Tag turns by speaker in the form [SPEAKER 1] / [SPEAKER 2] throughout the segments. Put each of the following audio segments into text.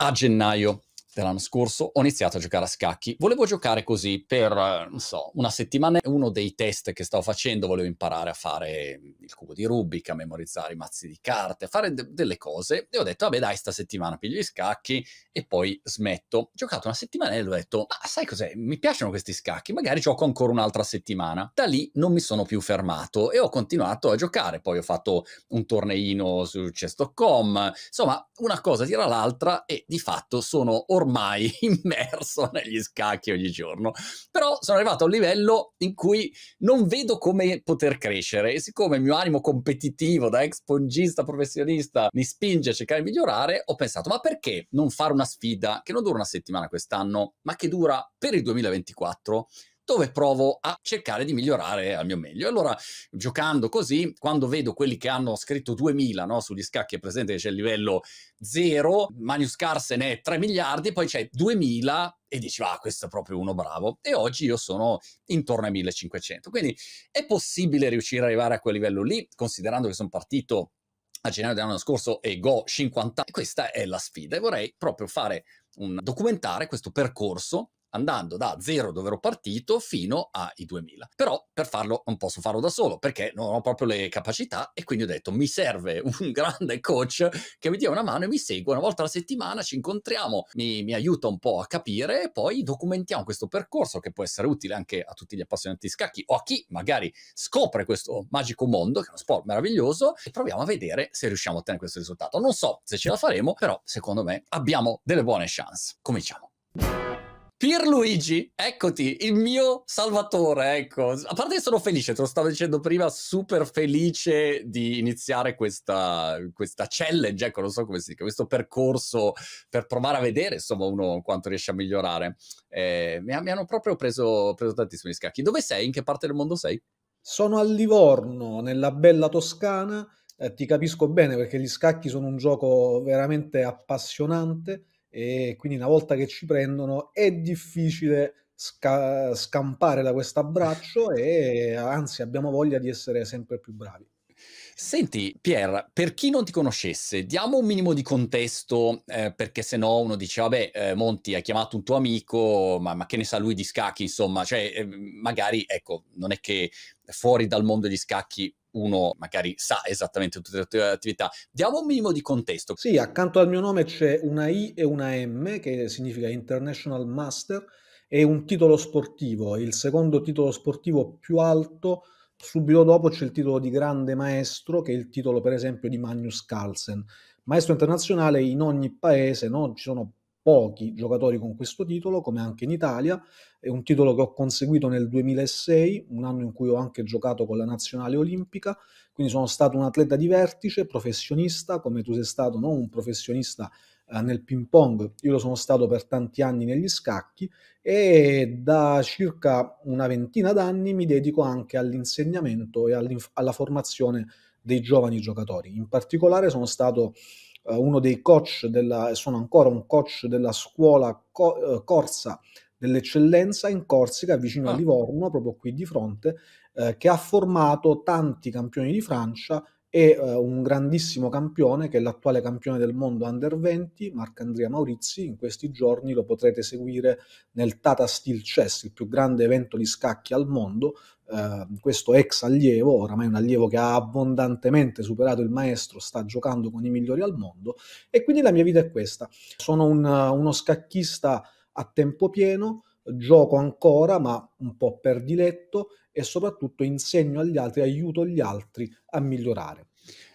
[SPEAKER 1] a gennaio dell'anno scorso, ho iniziato a giocare a scacchi. Volevo giocare così per, eh, non so, una settimana. Uno dei test che stavo facendo, volevo imparare a fare il cubo di Rubik, a memorizzare i mazzi di carte, a fare de- delle cose. E ho detto, vabbè dai, sta settimana piglio gli scacchi e poi smetto. Ho giocato una settimana e ho detto, ma sai cos'è? Mi piacciono questi scacchi, magari gioco ancora un'altra settimana. Da lì non mi sono più fermato e ho continuato a giocare. Poi ho fatto un torneino su Chess.com, insomma, una cosa tira l'altra e di fatto sono ormai ormai immerso negli scacchi ogni giorno, però sono arrivato a un livello in cui non vedo come poter crescere e siccome il mio animo competitivo da ex pongista professionista mi spinge a cercare di migliorare, ho pensato ma perché non fare una sfida che non dura una settimana quest'anno, ma che dura per il 2024? dove provo a cercare di migliorare al mio meglio. allora, giocando così, quando vedo quelli che hanno scritto 2000 no, sugli scacchi, è presente che c'è il livello 0, Magnus Carlsen è 3 miliardi, poi c'è 2000 e dici, ah, questo è proprio uno bravo. E oggi io sono intorno ai 1500. Quindi è possibile riuscire ad arrivare a quel livello lì, considerando che sono partito a gennaio dell'anno scorso e go 50. Questa è la sfida e vorrei proprio fare un documentare questo percorso andando da zero dove ero partito fino ai 2000. Però per farlo non posso farlo da solo perché non ho proprio le capacità e quindi ho detto mi serve un grande coach che mi dia una mano e mi segua una volta alla settimana, ci incontriamo, mi, mi aiuta un po' a capire e poi documentiamo questo percorso che può essere utile anche a tutti gli appassionati di scacchi o a chi magari scopre questo magico mondo che è uno sport meraviglioso e proviamo a vedere se riusciamo a ottenere questo risultato. Non so se ce la faremo, però secondo me abbiamo delle buone chance. Cominciamo. Pierluigi, eccoti, il mio salvatore, ecco. A parte che sono felice, te lo stavo dicendo prima, super felice di iniziare questa, questa challenge, ecco, non so come si dice, questo percorso per provare a vedere, insomma, uno quanto riesce a migliorare. Eh, mi, mi, hanno proprio preso, preso tantissimi scacchi. Dove sei? In che parte del mondo sei?
[SPEAKER 2] Sono a Livorno, nella bella Toscana. Eh, ti capisco bene perché gli scacchi sono un gioco veramente appassionante e quindi una volta che ci prendono è difficile sca- scampare da questo abbraccio e anzi abbiamo voglia di essere sempre più bravi.
[SPEAKER 1] Senti, Pier, per chi non ti conoscesse, diamo un minimo di contesto, eh, perché se no uno dice, vabbè, eh, Monti, hai chiamato un tuo amico, ma, ma, che ne sa lui di scacchi, insomma, cioè, eh, magari, ecco, non è che fuori dal mondo degli scacchi uno magari sa esattamente tutte le attività. Diamo un
[SPEAKER 2] minimo di contesto. Sì, accanto al mio nome c'è una I e una M che significa International Master e un titolo sportivo, il secondo titolo sportivo più alto. Subito dopo c'è il titolo di grande maestro, che è il titolo per esempio di Magnus Carlsen. Maestro internazionale in ogni paese, no? ci sono pochi giocatori con questo titolo, come anche in Italia. È un titolo che ho conseguito nel 2006, un anno in cui ho anche giocato con la nazionale olimpica, quindi sono stato un atleta di vertice, professionista, come tu sei stato, no? un professionista eh, nel ping pong, io lo sono stato per tanti anni negli scacchi e da circa una ventina d'anni mi dedico anche all'insegnamento e alla formazione dei giovani giocatori. In particolare sono stato eh, uno dei coach della, sono ancora un coach della scuola co- eh, corsa dell'eccellenza in Corsica, vicino ah. a Livorno, proprio qui di fronte, eh, che ha formato tanti campioni di Francia e eh, un grandissimo campione che è l'attuale campione del mondo under 20, Marc-Andrea Maurizi. In questi giorni lo potrete seguire nel Tata Steel Chess, il più grande evento di scacchi al mondo, Ehm, questo ex allievo, oramai un allievo che ha abbondantemente superato il maestro, sta giocando con i migliori al mondo e quindi la mia vita è questa. Sono un, uno scacchista a tempo pieno, gioco ancora ma un po' per diletto e soprattutto insegno agli altri, aiuto gli altri a migliorare.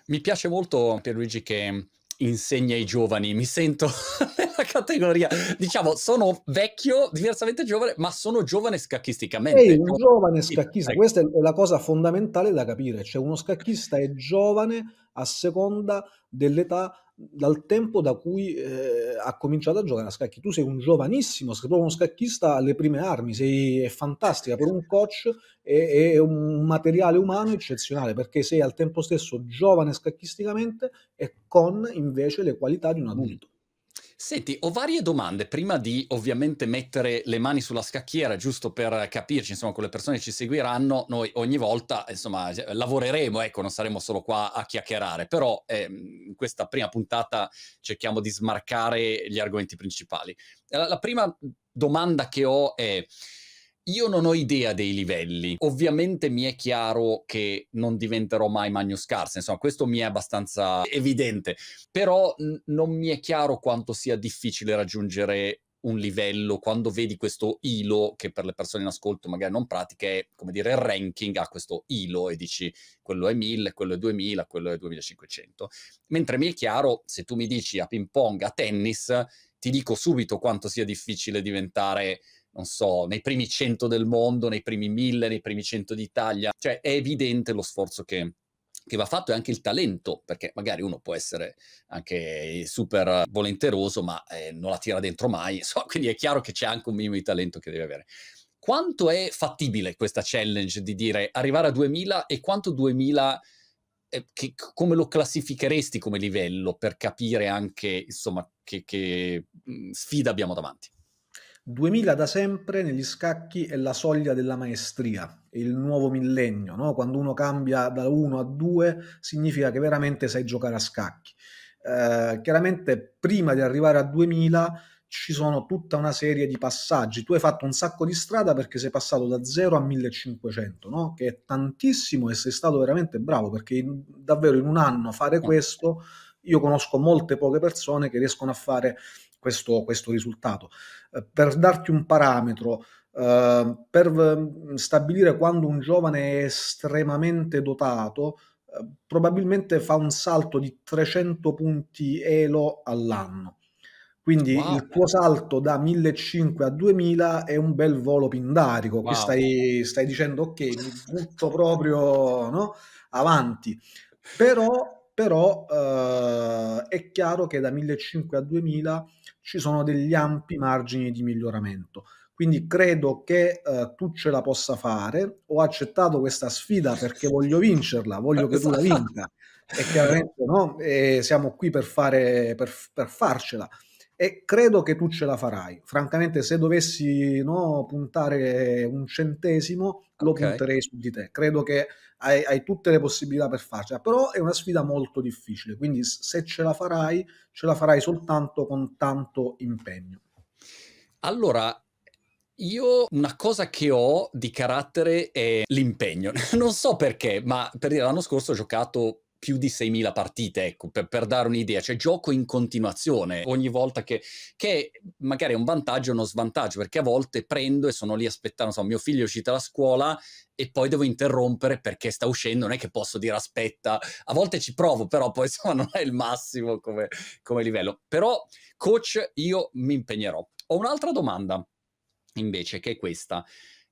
[SPEAKER 1] Mi piace molto Pierluigi che insegna ai giovani, mi sento nella categoria, diciamo, sono vecchio, diversamente giovane, ma sono giovane scacchisticamente. Ehi, un cioè,
[SPEAKER 2] giovane scacchista, sì, ecco. questa è la cosa fondamentale da capire, cioè uno scacchista è giovane a seconda dell'età dal tempo da cui eh, ha cominciato a giocare a scacchi. Tu sei un giovanissimo, sei proprio uno scacchista alle prime armi, sei fantastica per un coach e, e un materiale umano eccezionale perché sei al tempo stesso giovane scacchisticamente e con invece le qualità di un mm. adulto.
[SPEAKER 1] Senti, ho varie domande prima di ovviamente mettere le mani sulla scacchiera, giusto per capirci, insomma, con le persone che ci seguiranno, noi ogni volta, insomma, lavoreremo, ecco, non saremo solo qua a chiacchierare, però eh, in questa prima puntata cerchiamo di smarcare gli argomenti principali. La, la prima domanda che ho è io non ho idea dei livelli. Ovviamente mi è chiaro che non diventerò mai Magnus Carlsen, insomma, questo mi è abbastanza evidente, però n- non mi è chiaro quanto sia difficile raggiungere un livello, quando vedi questo ilo che per le persone in ascolto magari non pratiche è come dire il ranking a questo ilo e dici quello è 1000, quello è 2000, quello è 2500. Mentre mi è chiaro, se tu mi dici a ping pong, a tennis, ti dico subito quanto sia difficile diventare non so, nei primi 100 del mondo, nei primi 1000, nei primi 100 d'Italia. Cioè è evidente lo sforzo che, che va fatto e anche il talento, perché magari uno può essere anche eh, super volenteroso, ma eh, non la tira dentro mai, so, quindi è chiaro che c'è anche un minimo di talento che deve avere. Quanto è fattibile questa challenge di dire arrivare a 2000 e quanto 2000 eh, che, come lo classificheresti come livello per capire anche insomma che, che mm, sfida abbiamo davanti?
[SPEAKER 2] 2000 da sempre negli scacchi è la soglia della maestria, il nuovo millennio, no? quando uno cambia da 1 a 2 significa che veramente sai giocare a scacchi. Eh, chiaramente prima di arrivare a 2000 ci sono tutta una serie di passaggi. Tu hai fatto un sacco di strada perché sei passato da 0 a 1500, no? che è tantissimo e sei stato veramente bravo perché in, davvero in un anno fare questo, io conosco molte poche persone che riescono a fare questo, questo risultato. Eh, per darti un parametro, Uh, per mm, stabilire quando un giovane è estremamente dotato, uh, probabilmente fa un salto di 300 punti ELO all'anno. Quindi wow. il tuo salto da 1500 a 2000 è un bel volo pindarico. Wow. Qui stai, stai dicendo ok, mi butto proprio no? avanti. Però però eh, è chiaro che da 1.500 a 2.000 ci sono degli ampi margini di miglioramento. Quindi credo che eh, tu ce la possa fare. Ho accettato questa sfida perché voglio vincerla, voglio che tu la esatto. vinca. E chiaramente no? e siamo qui per, fare, per, per, farcela. E credo che tu ce la farai. Francamente, se dovessi no, puntare un centesimo, lo okay. punterei su di te. Credo che hai, hai, tutte le possibilità per farcela, però è una sfida molto difficile, quindi se ce la farai, ce la farai soltanto con tanto impegno.
[SPEAKER 1] Allora, io una cosa che ho di carattere è l'impegno. Non so perché, ma per dire l'anno scorso ho giocato più di 6.000 partite, ecco, per, per dare un'idea, cioè gioco in continuazione ogni volta che, che magari è un vantaggio o uno svantaggio, perché a volte prendo e sono lì aspettando, insomma, mio figlio è uscito dalla scuola e poi devo interrompere perché sta uscendo, non è che posso dire aspetta, a volte ci provo, però poi insomma non è il massimo come, come livello. Però, coach, io mi impegnerò. Ho un'altra domanda, invece, che è questa.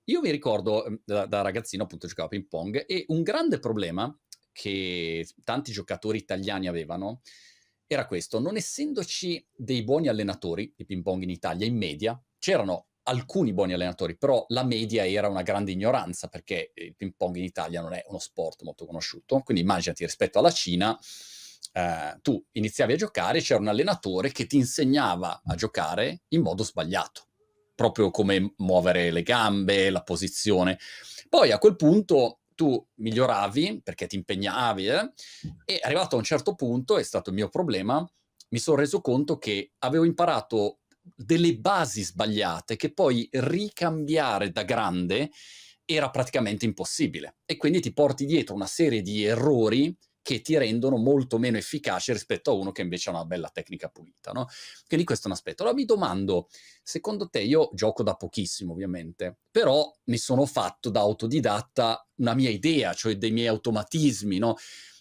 [SPEAKER 1] Io mi ricordo ehm, da, da ragazzino, appunto, giocavo a ping pong e un grande problema che tanti giocatori italiani avevano era questo, non essendoci dei buoni allenatori di ping pong in Italia, in media, c'erano alcuni buoni allenatori, però la media era una grande ignoranza perché eh, il ping pong in Italia non è uno sport molto conosciuto, quindi immaginati rispetto alla Cina, eh, tu iniziavi a giocare, c'era un allenatore che ti insegnava a giocare in modo sbagliato, proprio come muovere le gambe, la posizione. Poi a quel punto tu miglioravi perché ti impegnavi eh? e arrivato a un certo punto, è stato il mio problema, mi sono reso conto che avevo imparato delle basi sbagliate che poi ricambiare da grande era praticamente impossibile e quindi ti porti dietro una serie di errori che ti rendono molto meno efficace rispetto a uno che invece ha una bella tecnica pulita, no? Quindi questo è un aspetto. Allora mi domando, secondo te, io gioco da pochissimo ovviamente, però mi sono fatto da autodidatta una mia idea, cioè dei miei automatismi, no?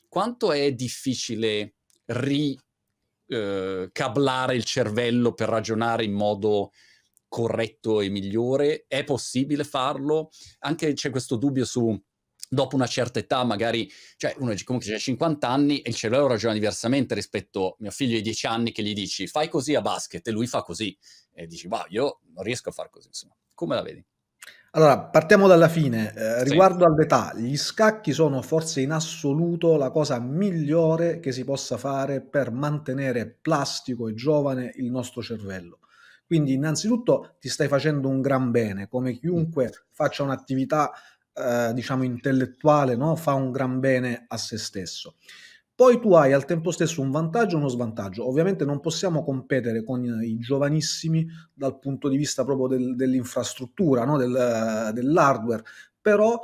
[SPEAKER 1] Quanto è difficile ricablare eh, il cervello per ragionare in modo corretto e migliore? È possibile farlo? Anche c'è questo dubbio su dopo una certa età, magari, cioè uno comunque c'è 50 anni e il cervello ragiona diversamente rispetto a mio figlio di 10 anni che gli dici fai così a basket e lui fa così e dici wow, io non riesco a far così, insomma. Come la vedi?
[SPEAKER 2] Allora, partiamo dalla fine. Eh, riguardo sì. all'età, gli scacchi sono forse in assoluto la cosa migliore che si possa fare per mantenere plastico e giovane il nostro cervello. Quindi, innanzitutto, ti stai facendo un gran bene, come mm. chiunque faccia un'attività eh, diciamo intellettuale, no? fa un gran bene a se stesso. Poi tu hai al tempo stesso un vantaggio e uno svantaggio. Ovviamente non possiamo competere con i giovanissimi dal punto di vista proprio del, dell'infrastruttura, no? del, dell'hardware, però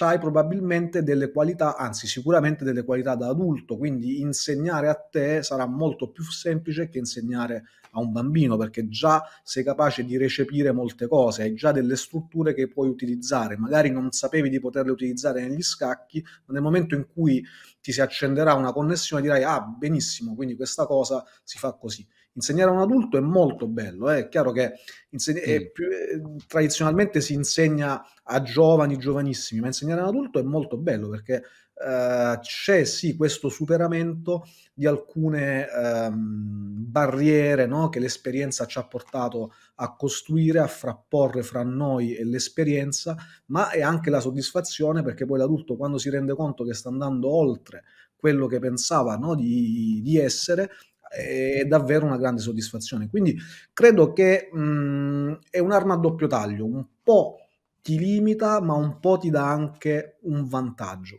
[SPEAKER 2] hai probabilmente delle qualità, anzi sicuramente delle qualità da adulto, quindi insegnare a te sarà molto più semplice che insegnare a un bambino, perché già sei capace di recepire molte cose, hai già delle strutture che puoi utilizzare, magari non sapevi di poterle utilizzare negli scacchi, ma nel momento in cui ti si accenderà una connessione dirai ah benissimo, quindi questa cosa si fa così insegnare a un adulto è molto bello, eh? è chiaro che inseg- è più, eh, tradizionalmente si insegna a giovani, giovanissimi, ma insegnare a un adulto è molto bello perché eh, c'è sì questo superamento di alcune ehm, barriere no? che l'esperienza ci ha portato a costruire, a frapporre fra noi e l'esperienza, ma è anche la soddisfazione perché poi l'adulto quando si rende conto che sta andando oltre quello che pensava no? di, di essere, è davvero una grande soddisfazione. Quindi credo che mh, è un'arma a doppio taglio, un po' ti limita, ma un po' ti dà anche un vantaggio.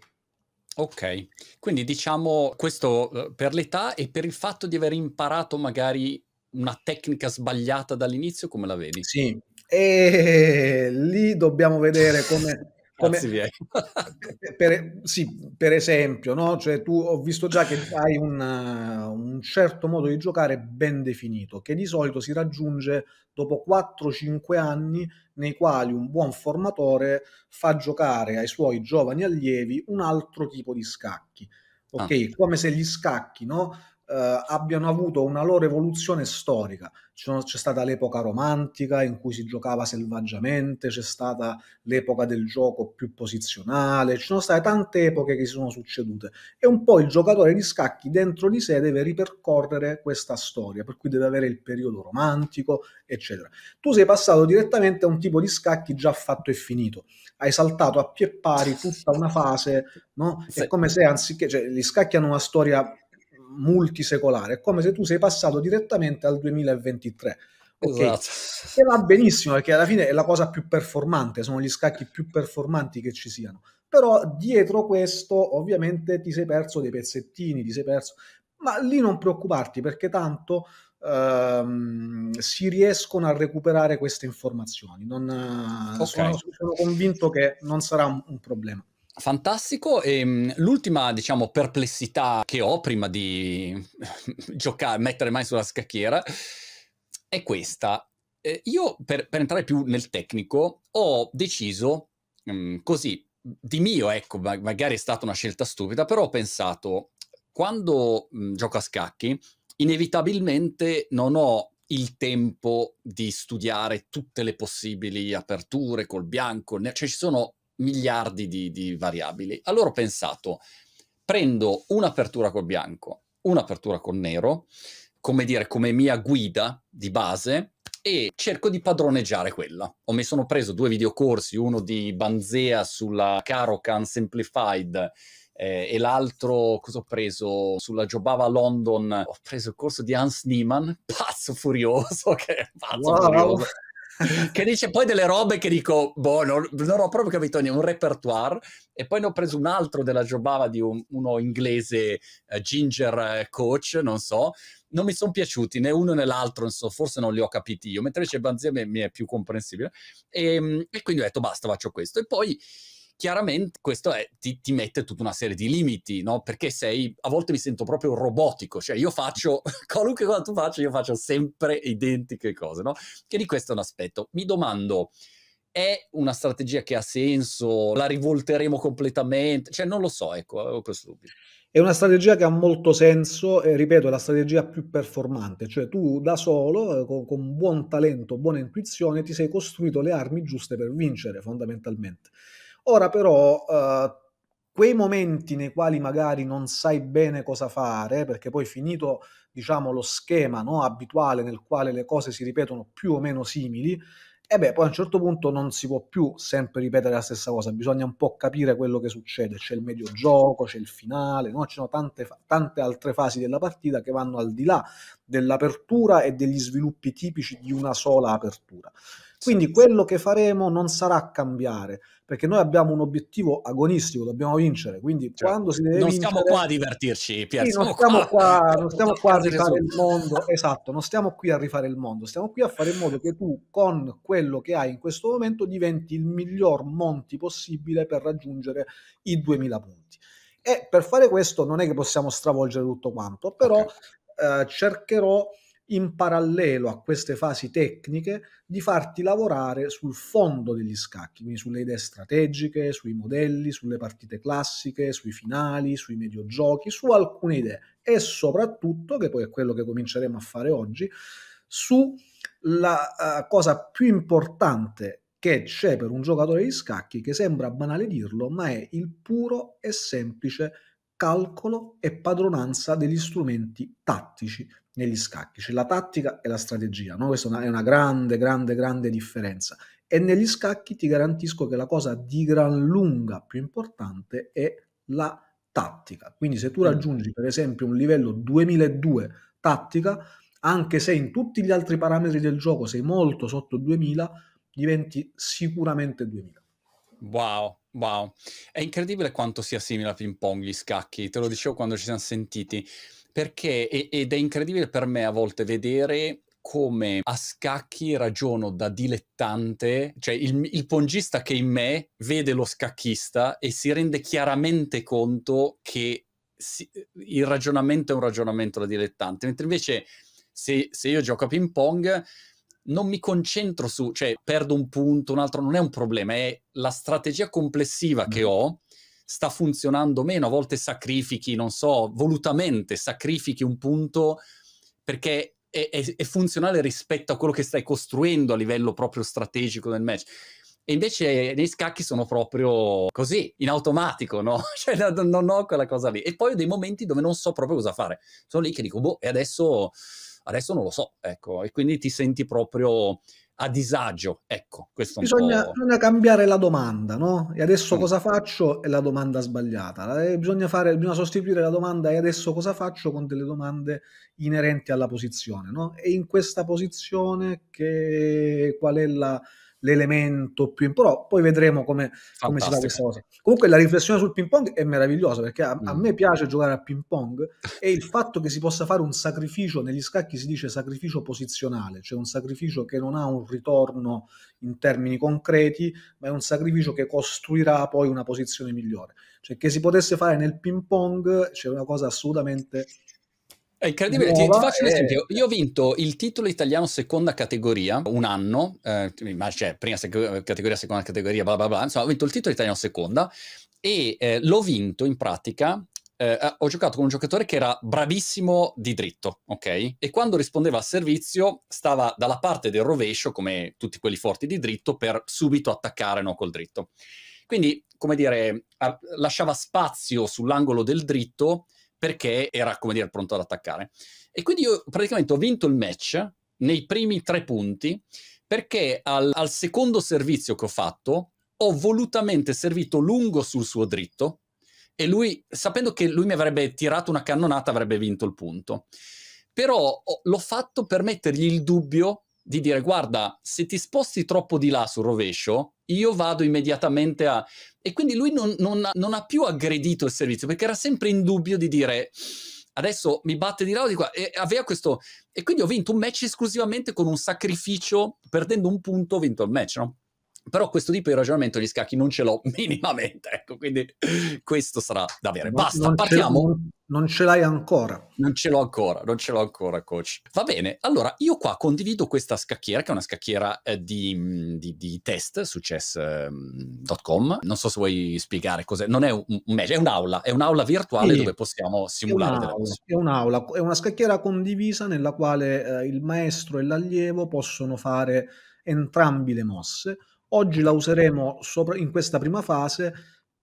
[SPEAKER 1] Ok, quindi diciamo questo eh, per l'età e per il fatto di aver imparato magari una tecnica
[SPEAKER 2] sbagliata dall'inizio, come la vedi? Sì, e lì dobbiamo vedere come Come, per, sì, per esempio, no? cioè, tu ho visto già che hai una, un certo modo di giocare ben definito, che di solito si raggiunge dopo 4-5 anni nei quali un buon formatore fa giocare ai suoi giovani allievi un altro tipo di scacchi. Ok, ah. come se gli scacchi, no? eh, abbiano avuto una loro evoluzione storica. Sono, c'è stata l'epoca romantica in cui si giocava selvaggiamente, c'è stata l'epoca del gioco più posizionale, ci sono state tante epoche che si sono succedute e un po' il giocatore di scacchi dentro di sé deve ripercorrere questa storia, per cui deve avere il periodo romantico, eccetera. Tu sei passato direttamente a un tipo di scacchi già fatto e finito, hai saltato a pie pari tutta una fase, no? È come se anziché, cioè, gli scacchi hanno una storia multisecolare, è come se tu sei passato direttamente al 2023. Okay. Esatto. E va benissimo perché alla fine è la cosa più performante, sono gli scacchi più performanti che ci siano. Però dietro questo ovviamente ti sei perso dei pezzettini, ti sei perso... Ma lì non preoccuparti perché tanto ehm, si riescono a recuperare queste informazioni. Non, okay. sono, sono, convinto che non sarà un, un problema.
[SPEAKER 1] Fantastico. E ehm, l'ultima, diciamo, perplessità che ho prima di giocare, mettere mai sulla scacchiera è questa. Eh, io, per, per, entrare più nel tecnico, ho deciso mh, mm, così, di mio, ecco, ma magari è stata una scelta stupida, però ho pensato, quando mh, mm, gioco a scacchi, inevitabilmente non ho il tempo di studiare tutte le possibili aperture col bianco, cioè ci sono miliardi di, di variabili. Allora ho pensato, prendo un'apertura col bianco, un'apertura col nero, come dire, come mia guida di base e cerco di padroneggiare quella. Ho mi sono preso due videocorsi, uno di Banzea sulla Karokan Simplified eh, e l'altro, cosa ho preso? Sulla Jobava London ho preso il corso di Hans Niemann, pazzo furioso, che okay, pazzo wow. furioso. che dice poi delle robe che dico, boh, non, non ho proprio capito niente, un repertoire. E poi ne ho preso un altro della giobava di un, uno inglese, eh, Ginger eh, Coach, non so. Non mi sono piaciuti né uno né l'altro, non forse non li ho capiti io, mentre invece Banzia mi, mi è più comprensibile. E, ehm, e quindi ho detto basta, faccio questo. E poi chiaramente questo è, ti, ti, mette tutta una serie di limiti, no? Perché sei, a volte mi sento proprio robotico, cioè io faccio, qualunque cosa tu faccia, io faccio sempre identiche cose, no? Che di questo è un aspetto. Mi domando, è una strategia che ha senso? La rivolteremo completamente? Cioè non lo so, ecco, avevo questo dubbio.
[SPEAKER 2] È una strategia che ha molto senso e ripeto, è la strategia più performante, cioè tu da solo, eh, con, con buon talento, buona intuizione, ti sei costruito le armi giuste per vincere fondamentalmente. Ora però eh, quei momenti nei quali magari non sai bene cosa fare, perché poi finito diciamo, lo schema no, abituale nel quale le cose si ripetono più o meno simili, e eh beh, poi a un certo punto non si può più sempre ripetere la stessa cosa, bisogna un po' capire quello che succede, c'è il medio gioco, c'è il finale, no? ci sono tante, tante altre fasi della partita che vanno al di là dell'apertura e degli sviluppi tipici di una sola apertura. Quindi quello che faremo non sarà cambiare, perché noi abbiamo un obiettivo agonistico, dobbiamo vincere. Quindi cioè, quando si deve non vincere, stiamo qua a
[SPEAKER 1] divertirci, Pier, sì, non stiamo qua, qua non stiamo qua a rifare il
[SPEAKER 2] mondo, esatto, non stiamo qui a rifare il mondo, stiamo qui a fare in modo che tu con quello che hai in questo momento diventi il miglior Monti possibile per raggiungere i 2000 punti. E per fare questo non è che possiamo stravolgere tutto quanto, però okay. eh, cercherò in parallelo a queste fasi tecniche, di farti lavorare sul fondo degli scacchi, quindi sulle idee strategiche, sui modelli, sulle partite classiche, sui finali, sui mediogiochi, su alcune idee e soprattutto, che poi è quello che cominceremo a fare oggi, sulla uh, eh, cosa più importante che c'è per un giocatore di scacchi, che sembra banale dirlo, ma è il puro e semplice calcolo e padronanza degli strumenti tattici negli scacchi, c'è la tattica e la strategia, no? questa è una grande, grande, grande differenza. E negli scacchi ti garantisco che la cosa di gran lunga più importante è la tattica. Quindi se tu mm. raggiungi per esempio un livello 2002 tattica, anche se in tutti gli altri parametri del gioco sei molto sotto 2000, diventi sicuramente 2000.
[SPEAKER 1] Wow, wow. È incredibile quanto sia simile a ping pong gli scacchi, te lo dicevo quando ci siamo sentiti perché ed è incredibile per me a volte vedere come a scacchi ragiono da dilettante, cioè il, il, pongista che in me vede lo scacchista e si rende chiaramente conto che si, il ragionamento è un ragionamento da dilettante, mentre invece se, se io gioco a ping pong non mi concentro su, cioè perdo un punto, un altro, non è un problema, è la strategia complessiva mm. che ho sta funzionando meno, a volte sacrifichi, non so, volutamente sacrifichi un punto perché è, è, è funzionale rispetto a quello che stai costruendo a livello proprio strategico del match. E invece nei scacchi sono proprio così, in automatico, no? Cioè non ho quella cosa lì. E poi ho dei momenti dove non so proprio cosa fare. Sono lì che dico, boh, e adesso, adesso non lo so, ecco. E quindi ti senti proprio a disagio. Ecco, questo bisogna,
[SPEAKER 2] bisogna cambiare la domanda, no? E adesso mm. cosa faccio? È la domanda sbagliata. Eh, bisogna, fare, bisogna sostituire la domanda e adesso cosa faccio con delle domande inerenti alla posizione, no? E in questa posizione che, qual è la l'elemento più importante. Poi vedremo come, come si fa questa cosa. Comunque la riflessione sul ping pong è meravigliosa perché a, mm. a me piace giocare a ping pong e il fatto che si possa fare un sacrificio, negli scacchi si dice sacrificio posizionale, cioè un sacrificio che non ha un ritorno in termini concreti, ma è un sacrificio che costruirà poi una posizione migliore. Cioè che si potesse fare nel ping pong c'è cioè una cosa assolutamente è incredibile, ti, ti, faccio un esempio.
[SPEAKER 1] Io ho vinto il titolo italiano seconda categoria un anno, eh, cioè prima sec- categoria, seconda categoria, bla bla bla, insomma ho vinto il titolo italiano seconda e eh, l'ho vinto in pratica eh, ho giocato con un giocatore che era bravissimo di dritto, ok? E quando rispondeva al servizio stava dalla parte del rovescio, come tutti quelli forti di dritto, per subito attaccare no, col dritto. Quindi, come dire, lasciava spazio sull'angolo del dritto perché era, come dire, pronto ad attaccare. E quindi io praticamente ho vinto il match nei primi tre punti perché al, al secondo servizio che ho fatto ho volutamente servito lungo sul suo dritto e lui, sapendo che lui mi avrebbe tirato una cannonata, avrebbe vinto il punto. Però l'ho fatto per mettergli il dubbio di dire guarda, se ti sposti troppo di là sul rovescio, io vado immediatamente a... E quindi lui non, non, non ha più aggredito il servizio perché era sempre in dubbio di dire adesso mi batte di là o di qua. E, aveva questo... e quindi ho vinto un match esclusivamente con un sacrificio, perdendo un punto ho vinto il match, no? Però questo tipo di ragionamento gli scacchi non ce l'ho minimamente, ecco, quindi questo sarà da avere. Basta, non partiamo.
[SPEAKER 2] Non, non ce l'hai ancora.
[SPEAKER 1] Non ce l'ho ancora, non ce l'ho ancora, coach. Va bene, allora io qua condivido questa scacchiera, che è una scacchiera eh, di, di, di, test su chess.com. Non so se vuoi spiegare cos'è. Non è un, un match, è un'aula, è un'aula virtuale sì, dove possiamo simulare delle
[SPEAKER 2] È un'aula, è una scacchiera condivisa nella quale eh, il maestro e l'allievo possono fare entrambi le mosse Oggi la useremo sopra, in questa prima fase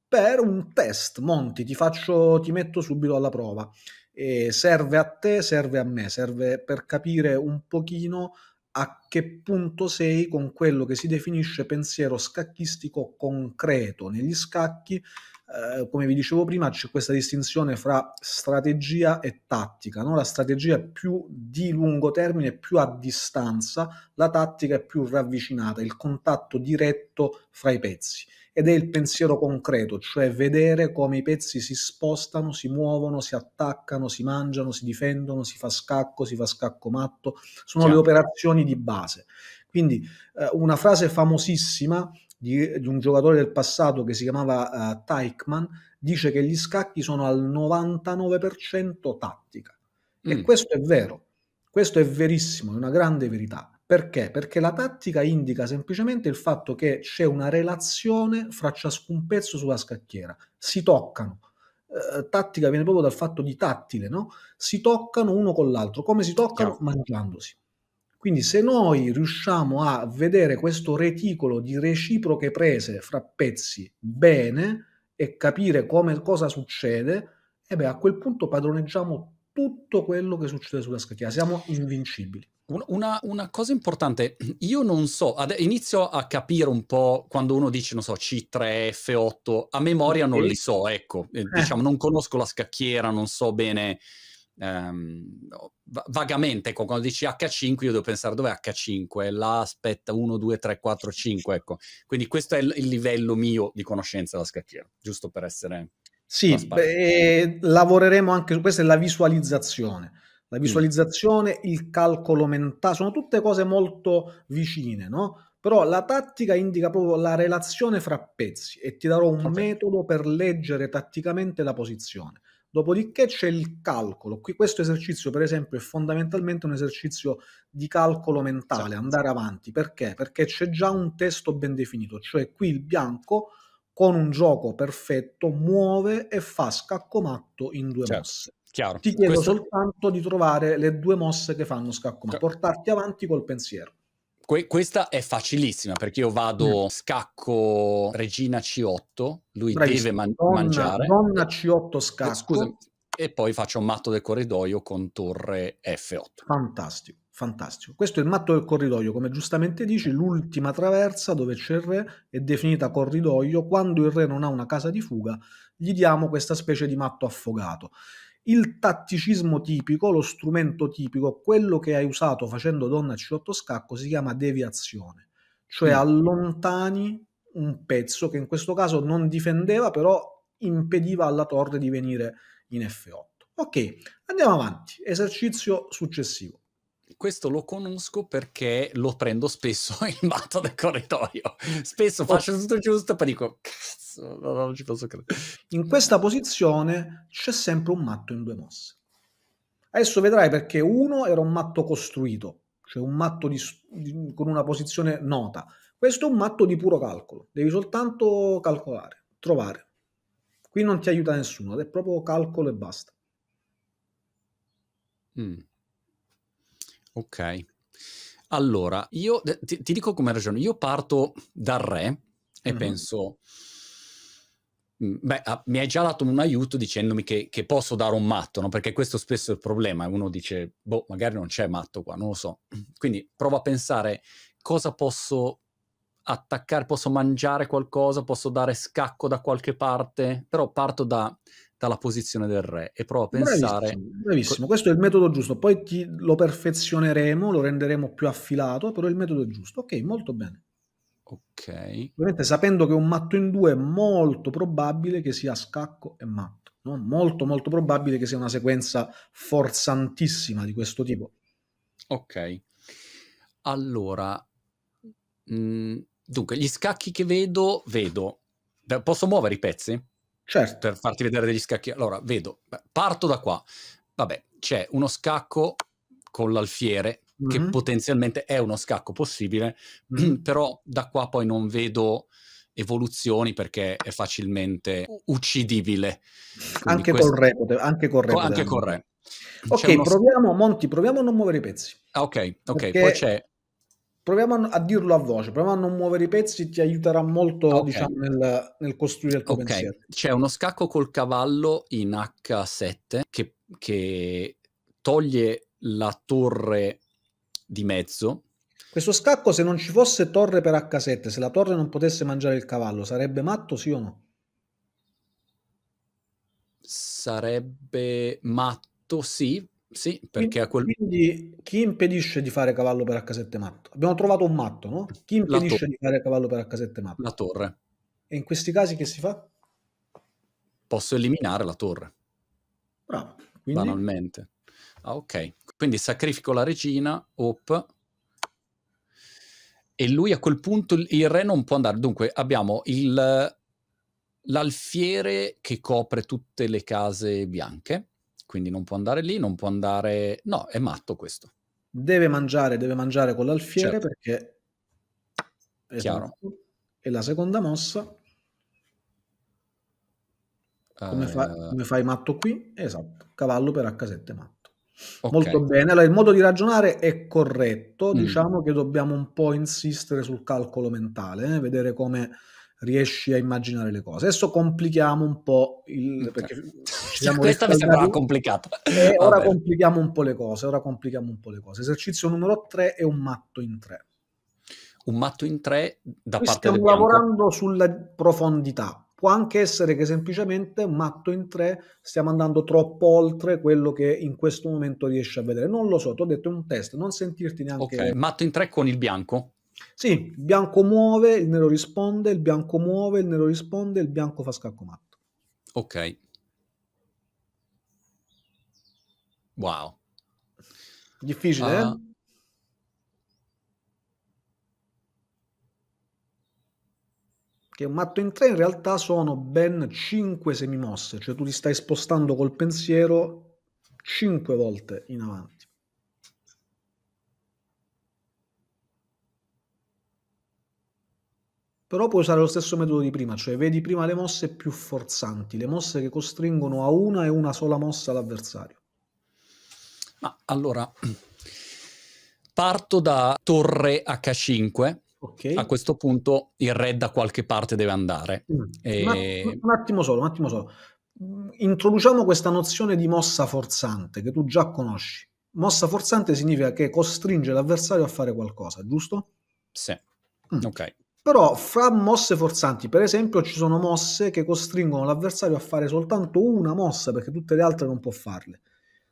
[SPEAKER 2] per un test. Monti, ti, faccio, ti metto subito alla prova. E serve a te, serve a me, serve per capire un pochino a che punto sei con quello che si definisce pensiero scacchistico concreto negli scacchi eh, come vi dicevo prima, c'è questa distinzione fra strategia e tattica. No? La strategia è più di lungo termine, più a distanza, la tattica è più ravvicinata, il contatto diretto fra i pezzi. Ed è il pensiero concreto, cioè vedere come i pezzi si spostano, si muovono, si attaccano, si mangiano, si difendono, si fa scacco, si fa scacco matto. Sono certo. le operazioni di base. Quindi eh, una frase famosissima di, di un giocatore del passato che si chiamava uh, Teichmann, dice che gli scacchi sono al 99% tattica. Mm. E questo è vero, questo è verissimo, è una grande verità. Perché? Perché la tattica indica semplicemente il fatto che c'è una relazione fra ciascun pezzo sulla scacchiera, si toccano. Eh, tattica viene proprio dal fatto di tattile, no? Si toccano uno con l'altro, come si toccano? Chiaro. Mangiandosi. Quindi se noi riusciamo a vedere questo reticolo di reciproche prese fra pezzi bene e capire come, cosa succede, e eh beh, a quel punto padroneggiamo tutto quello che succede sulla scacchiera, siamo invincibili. Una, una, cosa importante,
[SPEAKER 1] io non so, inizio a capire un po' quando uno dice, non so, C3, F8, a memoria non li so, ecco, eh, eh. diciamo, non conosco la scacchiera, non so bene ehm, vagamente ecco, quando dici H5 io devo pensare dove è H5, là aspetta 1, 2, 3, 4, 5, ecco. Quindi questo è il livello mio di conoscenza della scacchiera, giusto per essere...
[SPEAKER 2] Sì, beh, eh, lavoreremo anche su questa, è la visualizzazione. La mm. visualizzazione, mm. il calcolo mentale, sono tutte cose molto vicine, no? Però la tattica indica proprio la relazione fra pezzi e ti darò un okay. metodo per leggere tatticamente la posizione. Dopodiché c'è il calcolo. Qui questo esercizio, per esempio, è fondamentalmente un esercizio di calcolo mentale, certo. andare avanti. Perché? Perché c'è già un testo ben definito, cioè qui il bianco con un gioco perfetto muove e fa scacco matto in due certo. mosse.
[SPEAKER 1] Chiaro. Ti chiedo questo...
[SPEAKER 2] soltanto di trovare le due mosse che fanno scaccomatto, certo. portarti avanti col pensiero.
[SPEAKER 1] Que- questa è facilissima perché io vado mm. scacco regina C8, lui Bravissimo. deve man- donna, mangiare. Donna
[SPEAKER 2] C8 scacco. Eh, scusami.
[SPEAKER 1] E poi faccio un matto del corridoio con torre F8.
[SPEAKER 2] Fantastico, fantastico. Questo è il matto del corridoio, come giustamente dici, l'ultima traversa dove c'è il re è definita corridoio. Quando il re non ha una casa di fuga, gli diamo questa specie di matto affogato il tatticismo tipico, lo strumento tipico, quello che hai usato facendo donna a 8 scacco, si chiama deviazione, cioè mm. allontani un pezzo che in questo caso non difendeva, però impediva alla torre di venire in F8. Ok, andiamo avanti, esercizio successivo questo lo conosco
[SPEAKER 1] perché lo prendo spesso in matto del corridoio. Spesso faccio tutto giusto, e poi dico, cazzo,
[SPEAKER 2] no, non ci posso credere. In mm. questa posizione c'è sempre un matto in due mosse. Adesso vedrai perché uno era un matto costruito, cioè un matto di, di, con una posizione nota. Questo è un matto di puro calcolo, devi soltanto calcolare, trovare. Qui non ti aiuta nessuno, è proprio calcolo e basta.
[SPEAKER 1] Mm. Ok. Allora, io ti, ti dico come ragiono. Io parto dal re e mm-hmm. penso, Beh, mi hai già dato un aiuto dicendomi che, che posso dare un matto, no? perché questo spesso è il problema. Uno dice, boh, magari non c'è matto qua, non lo so. Quindi provo a pensare cosa posso attaccare, posso mangiare qualcosa, posso dare scacco da qualche parte, però parto da, dalla posizione del re e prova a pensare... Bravissimo,
[SPEAKER 2] bravissimo. questo è il metodo giusto, poi ti, lo perfezioneremo, lo renderemo più affilato, però il metodo è giusto. Ok, molto bene. Ok. Ovviamente sapendo che un matto in due è molto probabile che sia scacco e matto, no? molto molto probabile che sia una sequenza forzantissima di questo tipo.
[SPEAKER 1] Ok. Allora, mh, mm, dunque, gli scacchi che vedo, vedo. Posso muovere i pezzi? certo. per farti vedere degli scacchi. Allora, vedo, parto da qua. Vabbè, c'è uno scacco con l'alfiere mm-hmm. che potenzialmente è uno scacco possibile, mm-hmm. però da qua poi non vedo evoluzioni perché è facilmente uccidibile.
[SPEAKER 2] Anche, questo... col repote, anche col repote. Anche col re.
[SPEAKER 1] Ok, uno... proviamo,
[SPEAKER 2] Monti, proviamo a non muovere i pezzi.
[SPEAKER 1] Ah, ok, ok. Perché... Poi c'è
[SPEAKER 2] proviamo a, dirlo a voce, proviamo a non muovere i pezzi, ti aiuterà molto okay. diciamo, nel, nel, costruire il tuo okay. pensiero.
[SPEAKER 1] C'è uno scacco col cavallo in H7 che, che toglie la torre di mezzo.
[SPEAKER 2] Questo scacco, se non ci fosse torre per H7, se la torre non potesse mangiare il cavallo, sarebbe matto, sì o no?
[SPEAKER 1] Sarebbe matto,
[SPEAKER 2] sì, sì, perché a quel Quindi chi impedisce di fare cavallo per H7 matto? Abbiamo trovato un matto, no? Chi impedisce di fare cavallo per H7 matto? La torre. E in questi casi che si fa?
[SPEAKER 1] Posso eliminare la torre. Bravo. Quindi... Banalmente. Ah, ok. Quindi sacrifico la regina, op. E lui a quel punto il re non può andare. Dunque abbiamo il, l'alfiere che copre tutte le case bianche quindi non può andare
[SPEAKER 2] lì, non può andare... No, è matto questo. Deve mangiare, deve mangiare con l'alfiere certo. perché... È Chiaro. Esatto. E la seconda mossa... Come, fa, eh. come fai matto qui? Esatto, cavallo per H7 matto. Okay. Molto bene, allora, il modo di ragionare è corretto, mm. diciamo che dobbiamo un po' insistere sul calcolo mentale, eh? vedere come riesci a immaginare le cose. Adesso complichiamo un po' il... Perché siamo Questa mi sembrava
[SPEAKER 1] complicata.
[SPEAKER 2] Eh, e ora complichiamo un po' le cose, ora complichiamo un po' le cose. Esercizio numero 3 è un matto in 3.
[SPEAKER 1] Un matto in 3 da Qui parte stiamo lavorando
[SPEAKER 2] sulla profondità. Può anche essere che semplicemente un matto in 3 stiamo andando troppo oltre quello che in questo momento riesci a vedere. Non lo so, ti ho detto è un test, non sentirti neanche... Ok, matto in 3 con il bianco? Sì, il bianco muove, il nero risponde, il bianco muove, il nero risponde, il bianco fa scacco matto. Ok. Wow. Difficile, uh, eh? Ah. Che un matto in tre in realtà sono ben cinque semimosse, cioè tu ti stai spostando col pensiero cinque volte in avanti. Però puoi usare lo stesso metodo di prima, cioè vedi prima le mosse più forzanti, le mosse che costringono a una e una sola mossa l'avversario.
[SPEAKER 1] Ma allora, parto da torre H5. Okay. A questo punto il re da qualche parte deve andare. Mm. E... Un,
[SPEAKER 2] un attimo solo, un attimo solo. Mm, introduciamo questa nozione di mossa forzante che tu già conosci. Mossa forzante significa che costringe l'avversario a fare qualcosa, giusto? Sì. Mm. Ok. Però fra mosse forzanti, per esempio, ci sono mosse che costringono l'avversario a fare soltanto una mossa perché tutte le altre non può farle.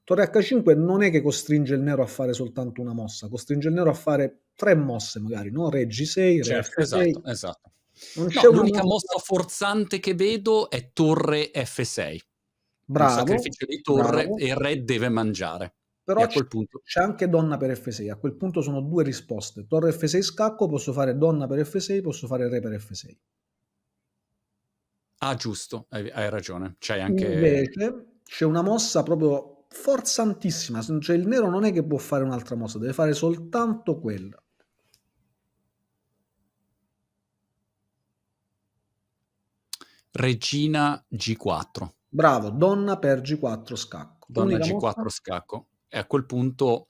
[SPEAKER 2] Torre H5 non è che costringe il nero a fare soltanto una mossa, costringe il nero a fare tre mosse magari, no? Re G6, Re certo, F6. Esatto, esatto. No, l'unica
[SPEAKER 1] mossa forzante che vedo è Torre F6.
[SPEAKER 2] Bravo. Il sacrificio
[SPEAKER 1] di Torre bravo. e il Re deve mangiare.
[SPEAKER 2] Però c'è, punto... c'è anche donna per F6, a quel punto sono due risposte. Torre F6 scacco, posso fare donna per F6, posso fare re per F6.
[SPEAKER 1] Ah, giusto, hai, hai ragione. c'hai anche... Invece
[SPEAKER 2] c'è una mossa proprio forzantissima, cioè il nero non è che può fare un'altra mossa, deve fare soltanto quella.
[SPEAKER 1] Regina G4.
[SPEAKER 2] Bravo, donna per G4 scacco. Donna G4 mossa...
[SPEAKER 1] scacco e a quel punto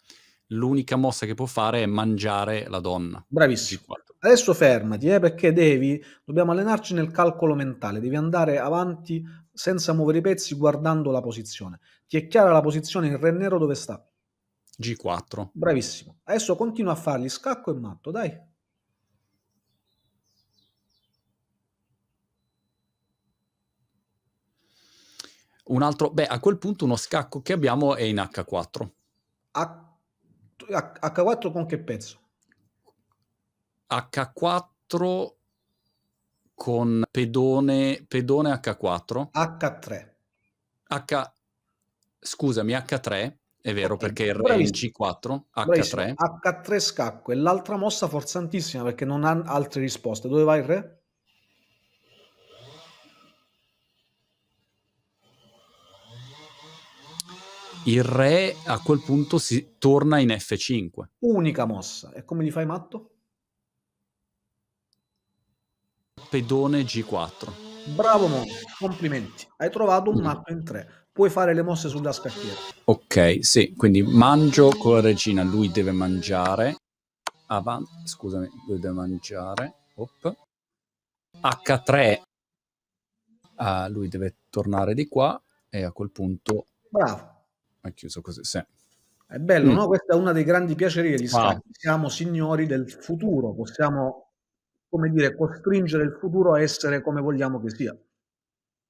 [SPEAKER 1] l'unica mossa che può fare è mangiare la donna.
[SPEAKER 2] Bravissimo. Adesso fermati, eh, perché devi, dobbiamo allenarci nel calcolo mentale, devi andare avanti senza muovere i pezzi guardando la posizione. Ti è chiara la posizione in re nero dove sta?
[SPEAKER 1] G4.
[SPEAKER 2] Bravissimo. Adesso continua a fargli scacco e matto, dai.
[SPEAKER 1] Un altro, beh, a quel punto uno scacco che abbiamo è in H4.
[SPEAKER 2] H- H4 con che pezzo? H4
[SPEAKER 1] con pedone, pedone H4. H3. H, scusami, H3, è vero, okay. perché il re è C4, H3.
[SPEAKER 2] H3 scacco, e l'altra mossa forzantissima perché non ha altre risposte. Dove va il re?
[SPEAKER 1] il re a quel punto si torna in F5.
[SPEAKER 2] Unica mossa. E come gli fai matto?
[SPEAKER 1] Pedone G4.
[SPEAKER 2] Bravo Mo, complimenti. Hai trovato un matto in tre. Puoi fare le mosse sulla scacchiera.
[SPEAKER 1] Ok, sì, quindi mangio con la regina, lui deve mangiare. Avan- scusami, lui deve mangiare. Op. H3. Ah, lui deve tornare di qua e a quel punto... Bravo ha chiuso
[SPEAKER 2] così, sì. È bello, mm. no? Questa è una dei grandi piaceri degli wow. Stati. Siamo signori del futuro, possiamo, come dire, costringere il futuro a essere come vogliamo che sia.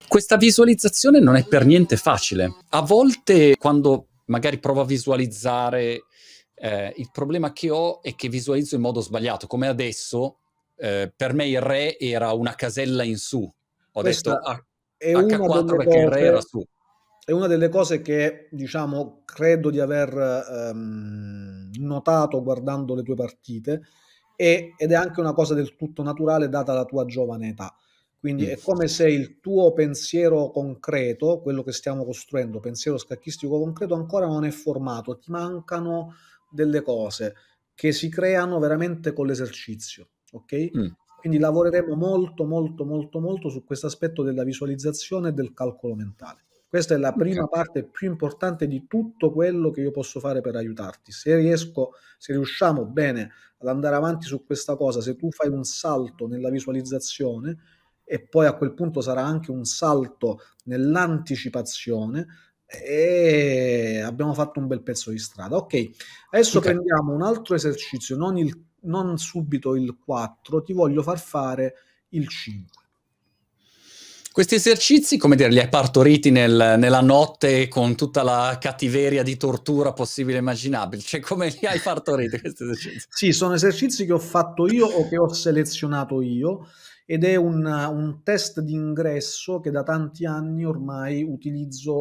[SPEAKER 1] Questa visualizzazione non è per niente facile. A volte, quando magari provo a visualizzare, eh, il problema che ho è che visualizzo in modo sbagliato. Come adesso, eh, per me il re era una casella in su. Ho Questa ah,
[SPEAKER 2] detto H4 perché il re era su è una delle cose che, diciamo, credo di aver ehm, notato guardando le tue partite e, ed è anche una cosa del tutto naturale data la tua giovane età. Quindi mm. è come se il tuo pensiero concreto, quello che stiamo costruendo, pensiero scacchistico concreto, ancora non è formato, ti mancano delle cose che si creano veramente con l'esercizio, ok? Mm. Quindi lavoreremo molto, molto, molto, molto su questo aspetto della visualizzazione e del calcolo mentale. Questa è la prima okay. parte più importante di tutto quello che io posso fare per aiutarti. Se riesco, se riusciamo bene ad andare avanti su questa cosa, se tu fai un salto nella visualizzazione e poi a quel punto sarà anche un salto nell'anticipazione, e abbiamo fatto un bel pezzo di strada. Ok, adesso okay. prendiamo un altro esercizio, non, il, non subito il 4, ti voglio far fare il 5.
[SPEAKER 1] Questi esercizi, come dire, li hai partoriti nel, nella notte con tutta la cattiveria di tortura possibile e immaginabile? Cioè, come li hai partoriti questi esercizi?
[SPEAKER 2] sì, sono esercizi che ho fatto io o che ho selezionato io ed è un, un, test d'ingresso che da tanti anni ormai utilizzo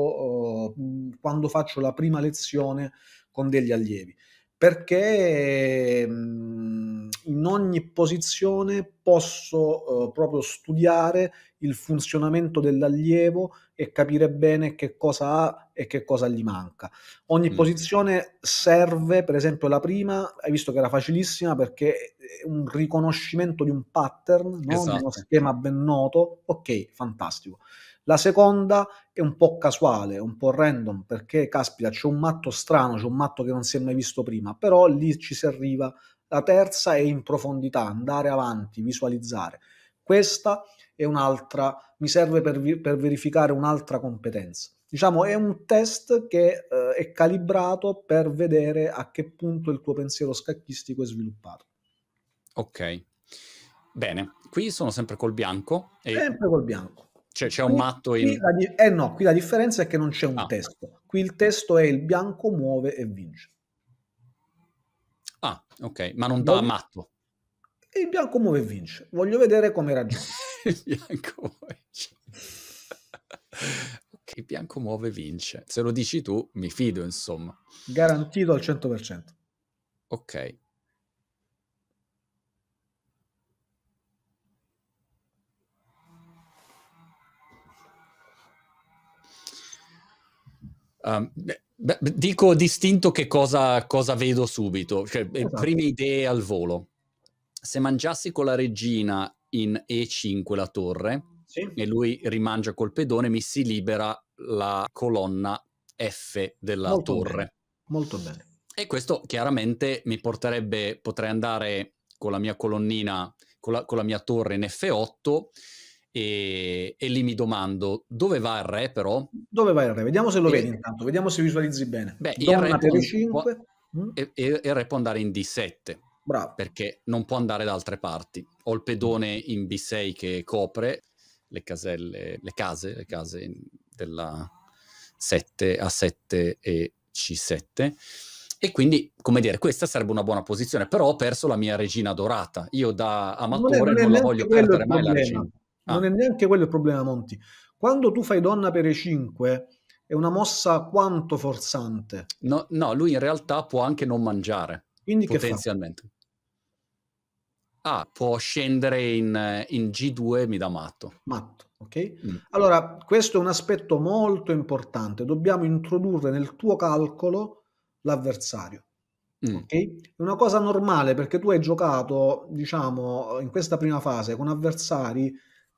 [SPEAKER 2] uh, quando faccio la prima lezione con degli allievi, perché mm, in ogni posizione posso uh, proprio studiare il funzionamento dell'allievo e capire bene che cosa ha e che cosa gli manca. Ogni mm. posizione serve, per esempio la prima, hai visto che era facilissima perché è un riconoscimento di un pattern, no? esatto. uno schema ben noto, ok, fantastico. La seconda è un po' casuale, un po' random, perché caspita, c'è un matto strano, c'è un matto che non si è mai visto prima, però lì ci si arriva. La terza è in profondità, andare avanti, visualizzare. Questa e un'altra, mi serve per, vi- per verificare un'altra competenza. Diciamo, è un test che eh, è calibrato per vedere a che punto il tuo pensiero scacchistico è sviluppato.
[SPEAKER 1] Ok, bene. Qui sono sempre col bianco. E... Sempre col bianco. Cioè, c'è un qui, matto in...
[SPEAKER 2] Di- eh no, qui la differenza è che non c'è un ah. testo. Qui il testo è il bianco muove e vince. Ah,
[SPEAKER 1] ok, ma non dà matto.
[SPEAKER 2] E il bianco muove e vince. Voglio vedere come ragiona. il bianco
[SPEAKER 1] il bianco muove e vince. Se lo dici tu, mi fido,
[SPEAKER 2] insomma. Garantito al 100%. Ok.
[SPEAKER 1] Um, beh, dico distinto che cosa, cosa vedo subito, cioè eh, esatto. prime idee al volo se mangiassi con la regina in E5 la torre sì. e lui rimangia col pedone, mi si libera la colonna F della Molto torre. Bene.
[SPEAKER 2] Molto bene. E
[SPEAKER 1] questo chiaramente mi porterebbe, potrei andare con la mia colonnina, con la, con la mia torre in F8 e, e, lì mi domando dove va il re però?
[SPEAKER 2] Dove va il re? Vediamo se lo e... vedi intanto, vediamo se visualizzi bene. Beh, Donna il re, può, 5.
[SPEAKER 1] Mm? E, e, il re può andare in D7. Bravo. Perché non può andare da altre parti. Ho il pedone in B6 che copre le caselle, le case, le case della 7 A7 e C7. E quindi, come dire, questa sarebbe una buona posizione, però ho perso la mia regina dorata. Io da amatore non, è, non, non la voglio perdere mai la regina.
[SPEAKER 2] Ah. Non è neanche quello il problema, Monti. Quando tu fai donna per E5, è una mossa quanto forzante.
[SPEAKER 1] No, no, lui in realtà può anche non mangiare. Quindi potenzialmente ah, può scendere in, in G2 mi dà matto.
[SPEAKER 2] Matto, ok? Mm. Allora, questo è un aspetto molto importante. Dobbiamo introdurre nel tuo calcolo l'avversario. Mm. Ok? È una cosa normale perché tu hai giocato, diciamo, in questa prima fase con avversari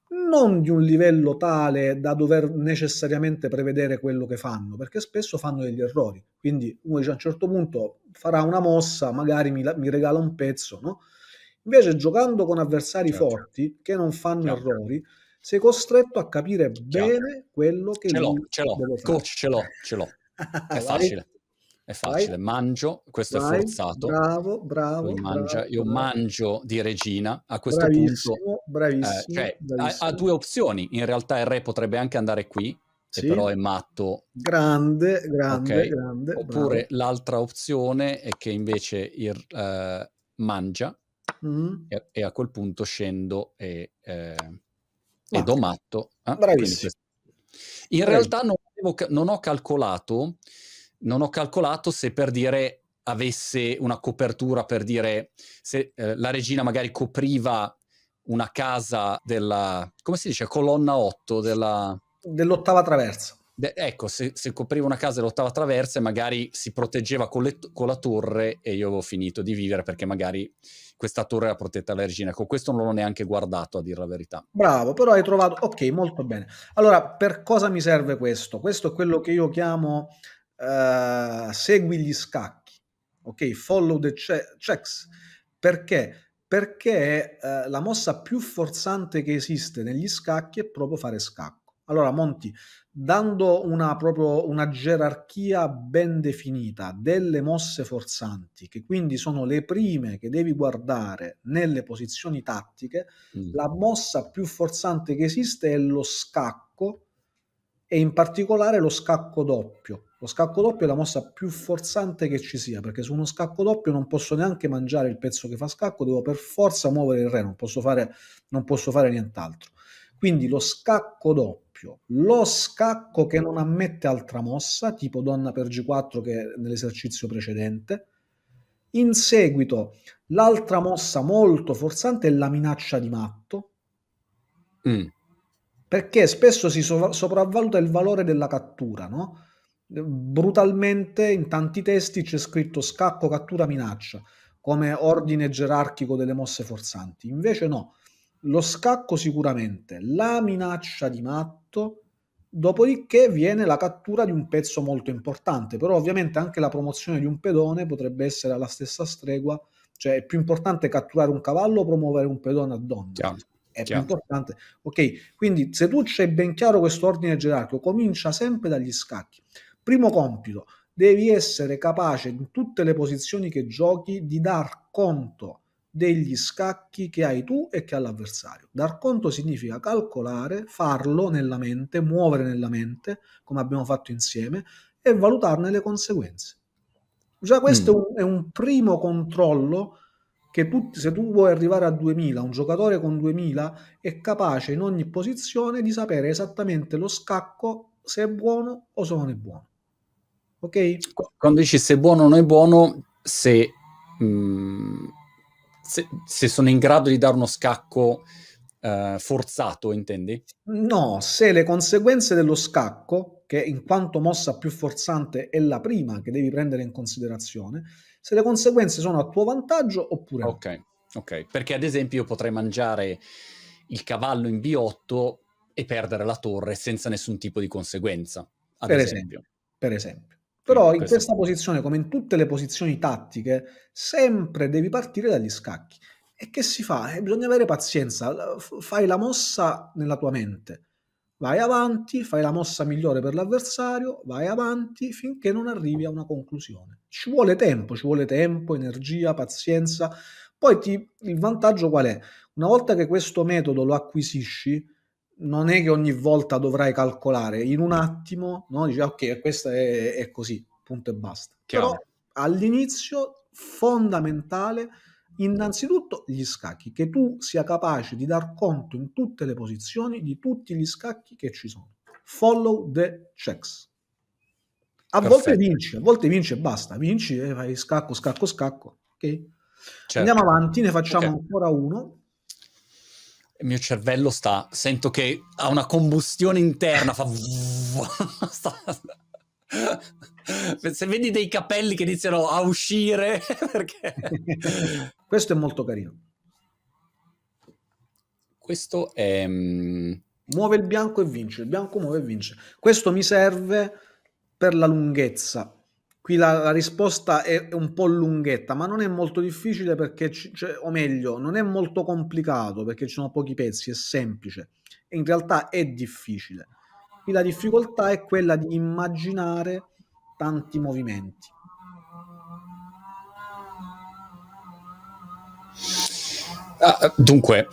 [SPEAKER 2] non di un livello tale da dover necessariamente prevedere quello che fanno, perché spesso fanno degli errori. Quindi uno dice a un certo punto farà una mossa, magari mi, mi regala un pezzo, no? Invece giocando con avversari certo. forti che non fanno certo. errori, sei costretto a capire certo. bene quello che ce l'ho, ce l'ho. Coach,
[SPEAKER 1] ce l'ho, ce l'ho.
[SPEAKER 2] È facile.
[SPEAKER 1] È facile, vai, mangio, questo vai, è forzato.
[SPEAKER 2] Bravo, bravo. bravo io
[SPEAKER 1] mangio di regina a questo bravissimo,
[SPEAKER 2] punto. Bravissimo, eh, cioè, bravissimo.
[SPEAKER 1] Ha, ha, due opzioni. In realtà il re potrebbe anche andare qui, sì. però è matto.
[SPEAKER 2] Grande, grande, okay. grande. Oppure bravo.
[SPEAKER 1] l'altra opzione è che invece il, eh, mangia mm. e, e, a quel punto scendo e, eh, e do matto. Eh? Quindi, in realtà non, avevo, non, ho calcolato, non ho calcolato se per dire avesse una copertura, per dire se eh, la regina magari copriva una casa della, come si dice, colonna 8 della... Dell'ottava traversa ecco, se, se, copriva una casa dell'ottava traversa, magari si proteggeva con, le, con, la torre e io avevo finito di vivere perché magari questa torre era protetta dalla regina. Con questo non l'ho neanche guardato, a dire la verità.
[SPEAKER 2] Bravo, però hai trovato... Ok, molto bene. Allora, per cosa mi serve questo? Questo è quello che io chiamo uh, segui gli scacchi, ok? Follow the che- checks. Perché? Perché uh, la mossa più forzante che esiste negli scacchi è proprio fare scacco. Allora, Monti, dando una, proprio una gerarchia ben definita delle mosse forzanti, che quindi sono le prime che devi guardare nelle posizioni tattiche, mm. la mossa più forzante che esiste è lo scacco e in particolare lo scacco doppio. Lo scacco doppio è la mossa più forzante che ci sia, perché su uno scacco doppio non posso neanche mangiare il pezzo che fa scacco, devo per forza muovere il re, non posso fare, non posso fare nient'altro. Quindi lo scacco doppio doppio, lo scacco che non ammette altra mossa, tipo donna per G4 che nell'esercizio precedente, in seguito l'altra mossa molto forzante è la minaccia di matto, mm. perché spesso si sopravvaluta il valore della cattura, no? Brutalmente in tanti testi c'è scritto scacco, cattura, minaccia, come ordine gerarchico delle mosse forzanti, invece no lo scacco sicuramente, la minaccia di matto fatto, dopodiché viene la cattura di un pezzo molto importante, però ovviamente anche la promozione di un pedone potrebbe essere alla stessa stregua, cioè è più importante catturare un cavallo o promuovere un pedone a donna. Chiaro, è più importante. Ok, quindi se tu c'è ben chiaro questo ordine gerarchico, comincia sempre dagli scacchi. Primo compito, devi essere capace in tutte le posizioni che giochi di dar conto degli scacchi che hai tu e che ha l'avversario. Dar conto significa calcolare, farlo nella mente, muovere nella mente, come abbiamo fatto insieme, e valutarne le conseguenze. Già questo mm. è, un, primo controllo che tu, se tu vuoi arrivare a 2000, un giocatore con 2000 è capace in ogni posizione di sapere esattamente lo scacco se è buono o se non è buono. Ok?
[SPEAKER 1] Quando dici se è buono o non è buono, se... Mh mm, se, se sono in grado di dare uno scacco eh, forzato, intendi?
[SPEAKER 2] No, se le conseguenze dello scacco, che in quanto mossa più forzante è la prima che devi prendere in considerazione, se le conseguenze sono a tuo vantaggio oppure no. Ok, ok,
[SPEAKER 1] perché ad esempio io potrei mangiare il cavallo in B8 e perdere la torre senza nessun tipo di conseguenza, ad per esempio. esempio. Per esempio.
[SPEAKER 2] Però in questa posizione, come in tutte le posizioni tattiche, sempre devi partire dagli scacchi. E che si fa? Eh, bisogna avere pazienza, fai la mossa nella tua mente, vai avanti, fai la mossa migliore per l'avversario, vai avanti finché non arrivi a una conclusione. Ci vuole tempo, ci vuole tempo, energia, pazienza. Poi ti, il vantaggio qual è? Una volta che questo metodo lo acquisisci, non è che ogni volta dovrai calcolare in un attimo, no? Dici, ok, questa è, è così, punto e basta. Chiaro. Però all'inizio fondamentale innanzitutto gli scacchi, che tu sia capace di dar conto in tutte le posizioni di tutti gli scacchi che ci sono. Follow the checks. A Perfetto. volte vinci, a volte vinci e basta, vinci e fai scacco, scacco, scacco. Ok? Certo. Andiamo avanti, ne facciamo okay. ancora uno
[SPEAKER 1] il mio cervello sta, sento che ha una combustione interna, fa... Se vedi dei capelli che iniziano a uscire, perché...
[SPEAKER 2] Questo è molto carino. Questo è... Mm, muove il bianco e vince, il bianco muove e vince. Questo mi serve per la lunghezza qui la, la risposta è, un po' lunghetta, ma non è molto difficile perché, c- cioè, o meglio, non è molto complicato perché ci sono pochi pezzi, è semplice. In realtà è difficile. Qui la difficoltà è quella di immaginare tanti movimenti.
[SPEAKER 1] Ah, dunque,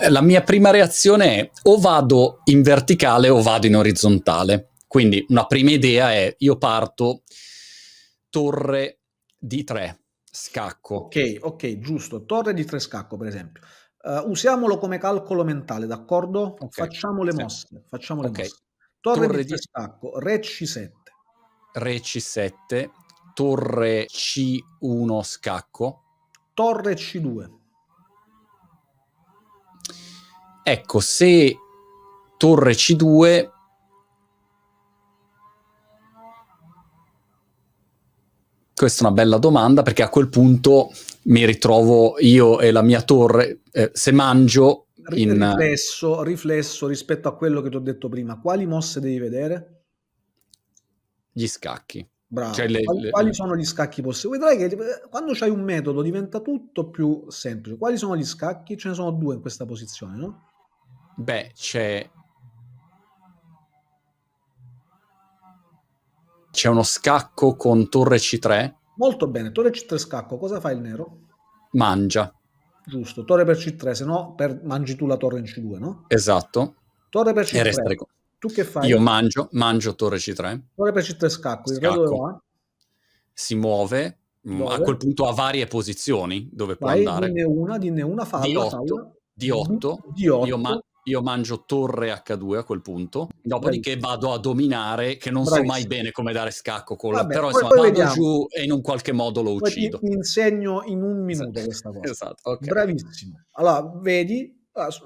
[SPEAKER 1] eh, la mia prima reazione è o vado in verticale o vado in orizzontale. Quindi una prima idea è io parto
[SPEAKER 2] torre di tre scacco. Ok, ok, giusto. Torre di tre scacco, per esempio. Uh, usiamolo come calcolo mentale, d'accordo? Okay. Facciamo le mosse. Sì. Facciamo le okay. mosse. Torre, torre di, di scacco, re c7.
[SPEAKER 1] Re c7, torre c1 scacco. Torre c2. Ecco, se torre c2 Questa è una bella domanda perché a quel punto mi ritrovo io e la mia torre, eh, se mangio... In...
[SPEAKER 2] Riflesso, riflesso rispetto a quello che ti ho detto prima, quali mosse devi vedere?
[SPEAKER 1] Gli scacchi.
[SPEAKER 2] Bravo. Cioè le, quali, le... quali, sono gli scacchi possibili? Vedrai che eh, quando c'hai un metodo diventa tutto più semplice. Quali sono gli scacchi? Ce ne sono due in questa posizione, no?
[SPEAKER 1] Beh, c'è C'è uno scacco con torre C3.
[SPEAKER 2] Molto bene, torre C3 scacco, cosa fa il nero?
[SPEAKER 1] Mangia.
[SPEAKER 2] Giusto, torre per C3, se no per... mangi tu la torre in C2, no?
[SPEAKER 1] Esatto.
[SPEAKER 2] Torre per C3. E tu che fai? Io
[SPEAKER 1] mangio, mangio torre C3.
[SPEAKER 2] Torre per C3 scacco, il scacco. dove va?
[SPEAKER 1] Si muove, mm, dove? a quel punto ha varie posizioni dove Vai, può andare.
[SPEAKER 2] Dinne una, dinne una, fa di 8
[SPEAKER 1] D8, D8, Io, mangio io mangio torre H2 a quel punto, dopodiché vado a dominare, che non Bravissimo. so mai bene come dare scacco con la... Vabbè, però poi, insomma poi vado vediamo. giù e in un qualche modo lo poi uccido.
[SPEAKER 2] ti insegno in un minuto esatto. questa cosa. Esatto, okay. Bravissimo. Allora, vedi,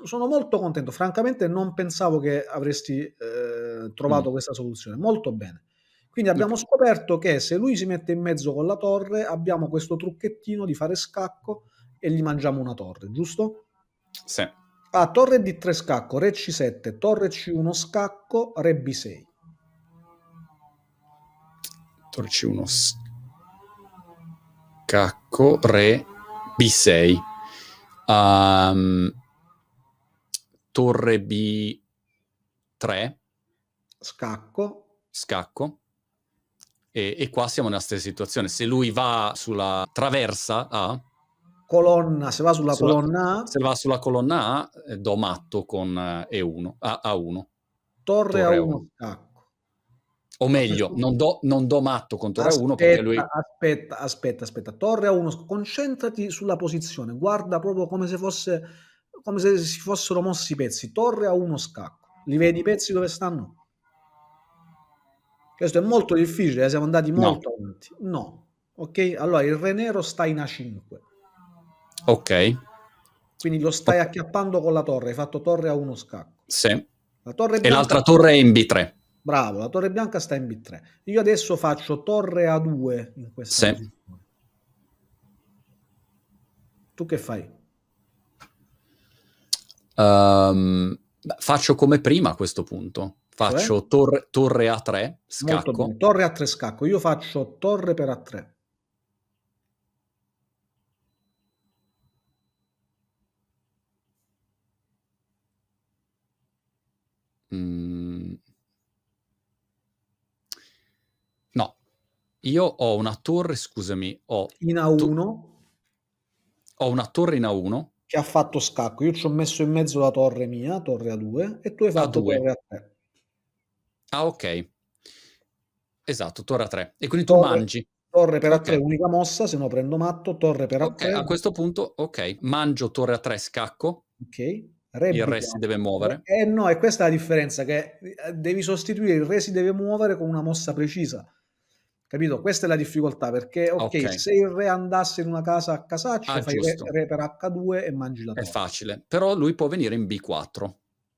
[SPEAKER 2] sono molto contento, francamente non pensavo che avresti eh, trovato mm. questa soluzione, molto bene. Quindi abbiamo okay. scoperto che se lui si mette in mezzo con la torre, abbiamo questo trucchettino di fare scacco e gli mangiamo una torre, giusto? Sì. Ah, torre D3 scacco, re C7, torre C1 scacco, re B6. Torre
[SPEAKER 1] C1 scacco, re B6. Um, ehm, torre B3. Scacco. Scacco. E, e, qua siamo nella stessa situazione. Se lui va sulla traversa A,
[SPEAKER 2] colonna, se va sulla sulla, colonna A.
[SPEAKER 1] Se va sulla colonna A, eh, do matto con E1, eh, A, 1
[SPEAKER 2] Torre, torre A1,
[SPEAKER 1] scacco. O meglio, non do, non do matto con torre aspetta, A1 perché lui...
[SPEAKER 2] Aspetta, aspetta, aspetta. Torre A1, concentrati sulla posizione, guarda proprio come se, fosse, come se si fossero mossi i pezzi. Torre A1, scacco. Li vedi i pezzi dove stanno? Questo è molto difficile, eh, siamo andati molto no. avanti. No. Ok? Allora, il re nero sta in A5 Ok. Quindi lo stai okay. acchiappando con la torre, hai fatto torre a uno scacco. Sì. La torre bianca... E l'altra torre
[SPEAKER 1] è in B3.
[SPEAKER 2] Bravo, la torre bianca sta in B3. Io adesso faccio torre A2 in questa sì. Tu che fai?
[SPEAKER 1] Um, faccio come prima a questo punto. Faccio cioè? torre, torre A3, scacco.
[SPEAKER 2] Torre A3, scacco. Io faccio torre per A3.
[SPEAKER 1] Mm. No, io ho una torre, scusami, ho...
[SPEAKER 2] In A1? To-
[SPEAKER 1] ho una torre in A1.
[SPEAKER 2] Che ha fatto scacco. Io ci ho messo in mezzo la torre mia, torre A2, e tu hai fatto A2. torre A3.
[SPEAKER 1] Ah, ok. Esatto, torre A3.
[SPEAKER 2] E quindi torre, tu mangi. Torre per A3, okay. unica mossa, se no prendo matto, torre per A3. Okay, a
[SPEAKER 1] questo punto, ok, mangio torre A3, scacco. Ok. Replica. Il re si deve muovere.
[SPEAKER 2] Eh, eh no, e questa è la differenza, che eh, devi sostituire il re si deve muovere con una mossa precisa. Capito? Questa è la difficoltà, perché ok, okay. se il re andasse in una casa a casaccio, ah, fai re, re, per H2 e mangi la torre. È facile,
[SPEAKER 1] però lui può venire in B4.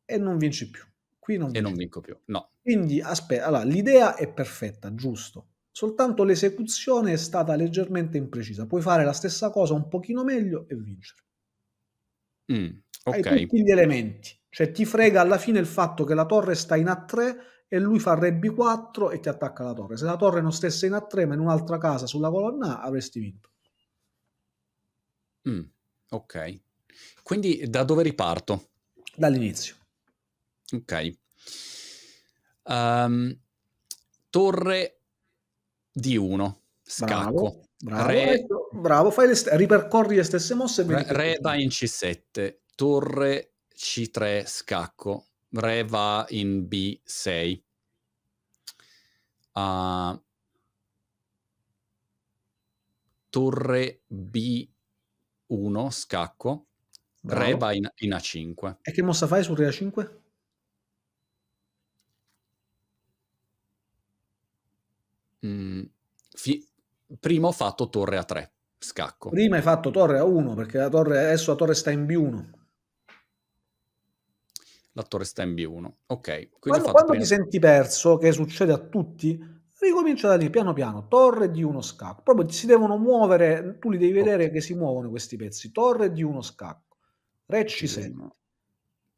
[SPEAKER 1] E non vinci più. Qui
[SPEAKER 2] non vinci. non vinco più, no. Quindi, aspetta, allora, l'idea è perfetta, giusto. Soltanto l'esecuzione è stata leggermente imprecisa. Puoi fare la stessa cosa un pochino meglio e vincere.
[SPEAKER 3] Mm, Ok. Hai tutti
[SPEAKER 2] gli elementi. Cioè ti frega alla fine il fatto che la torre sta in A3 e lui fa re B4 e ti attacca la torre. Se la torre non stesse in A3 ma in un'altra casa sulla colonna A avresti vinto.
[SPEAKER 1] Mm, ok. Quindi da dove riparto? Dall'inizio. Ok. Um, torre D1, scacco. Bravo, bravo, re...
[SPEAKER 2] bravo fai le st- ripercorri le stesse mosse. Re, re
[SPEAKER 1] da in C7, torre C3 scacco, re va in B6. Uh, ah, torre B1 scacco, Bravo. re va in, in, A5.
[SPEAKER 2] E che mossa fai sul re A5?
[SPEAKER 1] Mm, fi- prima ho fatto torre A3 scacco. Prima hai fatto
[SPEAKER 2] torre A1 perché la torre, adesso la torre sta in B1
[SPEAKER 1] l'attore sta in B1. Ok.
[SPEAKER 2] Quando, quando ti senti perso, che succede a tutti, ricomincia da lì piano piano, torre di uno scacco. Proprio si devono muovere, tu li devi vedere okay. che si muovono questi pezzi. Torre di uno scacco, re C7,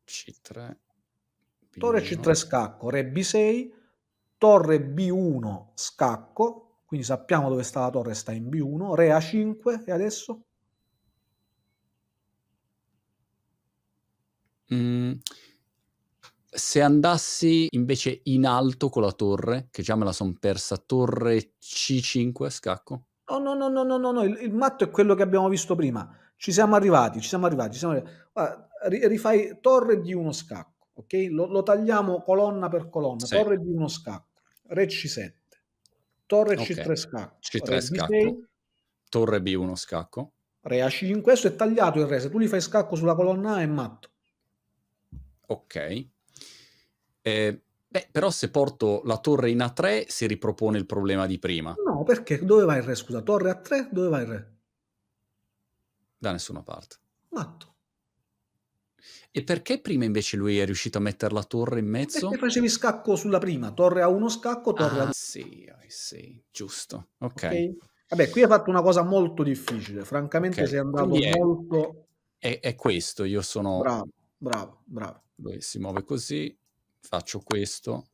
[SPEAKER 2] C3, torre C3 scacco, re B6, torre B1 scacco, quindi sappiamo dove sta la torre, sta in B1, re A5 e adesso?
[SPEAKER 1] Mm, se andassi invece in alto con la torre, che già me la son persa, torre C5 scacco?
[SPEAKER 2] No, no, no, no, no, no, no. Il, il, matto è quello che abbiamo visto prima. Ci siamo arrivati, ci siamo arrivati, ci siamo arrivati. Guarda, rifai torre di uno scacco, ok? Lo, lo tagliamo colonna per colonna, sì. torre di uno scacco, re C7, torre C3 scacco, C3 re scacco, B6,
[SPEAKER 1] torre B1 scacco,
[SPEAKER 2] re A5, questo è tagliato il re, se tu gli fai scacco sulla colonna A è matto.
[SPEAKER 1] Ok. Eh, beh, però se porto la torre in A3 si ripropone il problema di prima.
[SPEAKER 2] No, perché dove va il re? Scusa, torre A3, dove va il re?
[SPEAKER 1] Da nessuna parte. Matto. E perché prima invece lui è riuscito a mettere la torre in mezzo?
[SPEAKER 2] Perché facevi scacco sulla prima, torre a 1 scacco, torre ah, a...
[SPEAKER 1] sì, sì, giusto, ok.
[SPEAKER 2] Vabbè, qui ha fatto una cosa molto difficile, francamente okay. sei andato Quindi molto...
[SPEAKER 1] È, è, questo, io sono... Bravo, bravo, bravo. Lui si muove così, faccio questo.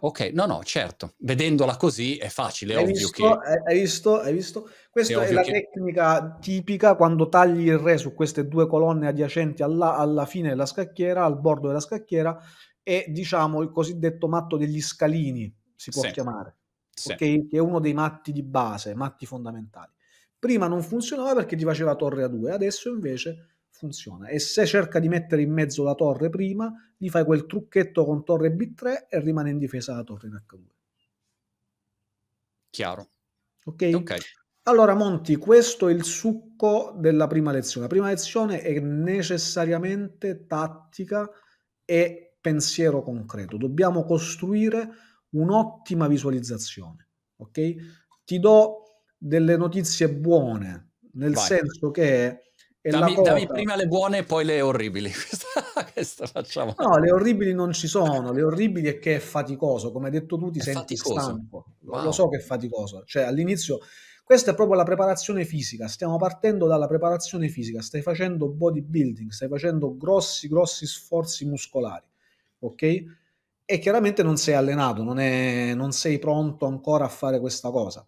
[SPEAKER 1] Ok, no, no, certo, vedendola così è facile, è hai ovvio visto, che...
[SPEAKER 2] Hai visto, hai visto? Questa è, è la che... tecnica tipica quando tagli il re su queste due colonne adiacenti alla, alla fine della scacchiera, al bordo della scacchiera, è diciamo il cosiddetto matto degli scalini, si può sì. chiamare, sì. Okay? che è uno dei matti di base, matti fondamentali. Prima non funzionava perché ti faceva torre a due, adesso invece funziona. E se cerca di mettere in mezzo la torre prima, gli fai quel trucchetto con torre B3 e rimane in difesa la torre in H2. Chiaro. Ok. okay. Allora, Monti, questo è il succo della prima lezione. La prima lezione è necessariamente tattica e pensiero concreto. Dobbiamo costruire un'ottima visualizzazione. Ok? Ti do delle notizie buone, nel Vai. senso che Dammi, dammi, prima
[SPEAKER 1] le buone e poi le orribili. questa facciamo. No, le
[SPEAKER 2] orribili non ci sono. Le orribili è che è faticoso. Come hai detto tu, ti è senti faticoso. stanco. Wow. Lo so che è faticoso. Cioè, all'inizio, questa è proprio la preparazione fisica. Stiamo partendo dalla preparazione fisica. Stai facendo bodybuilding, stai facendo grossi, grossi sforzi muscolari. Ok? E chiaramente non sei allenato, non, è, non sei pronto ancora a fare questa cosa.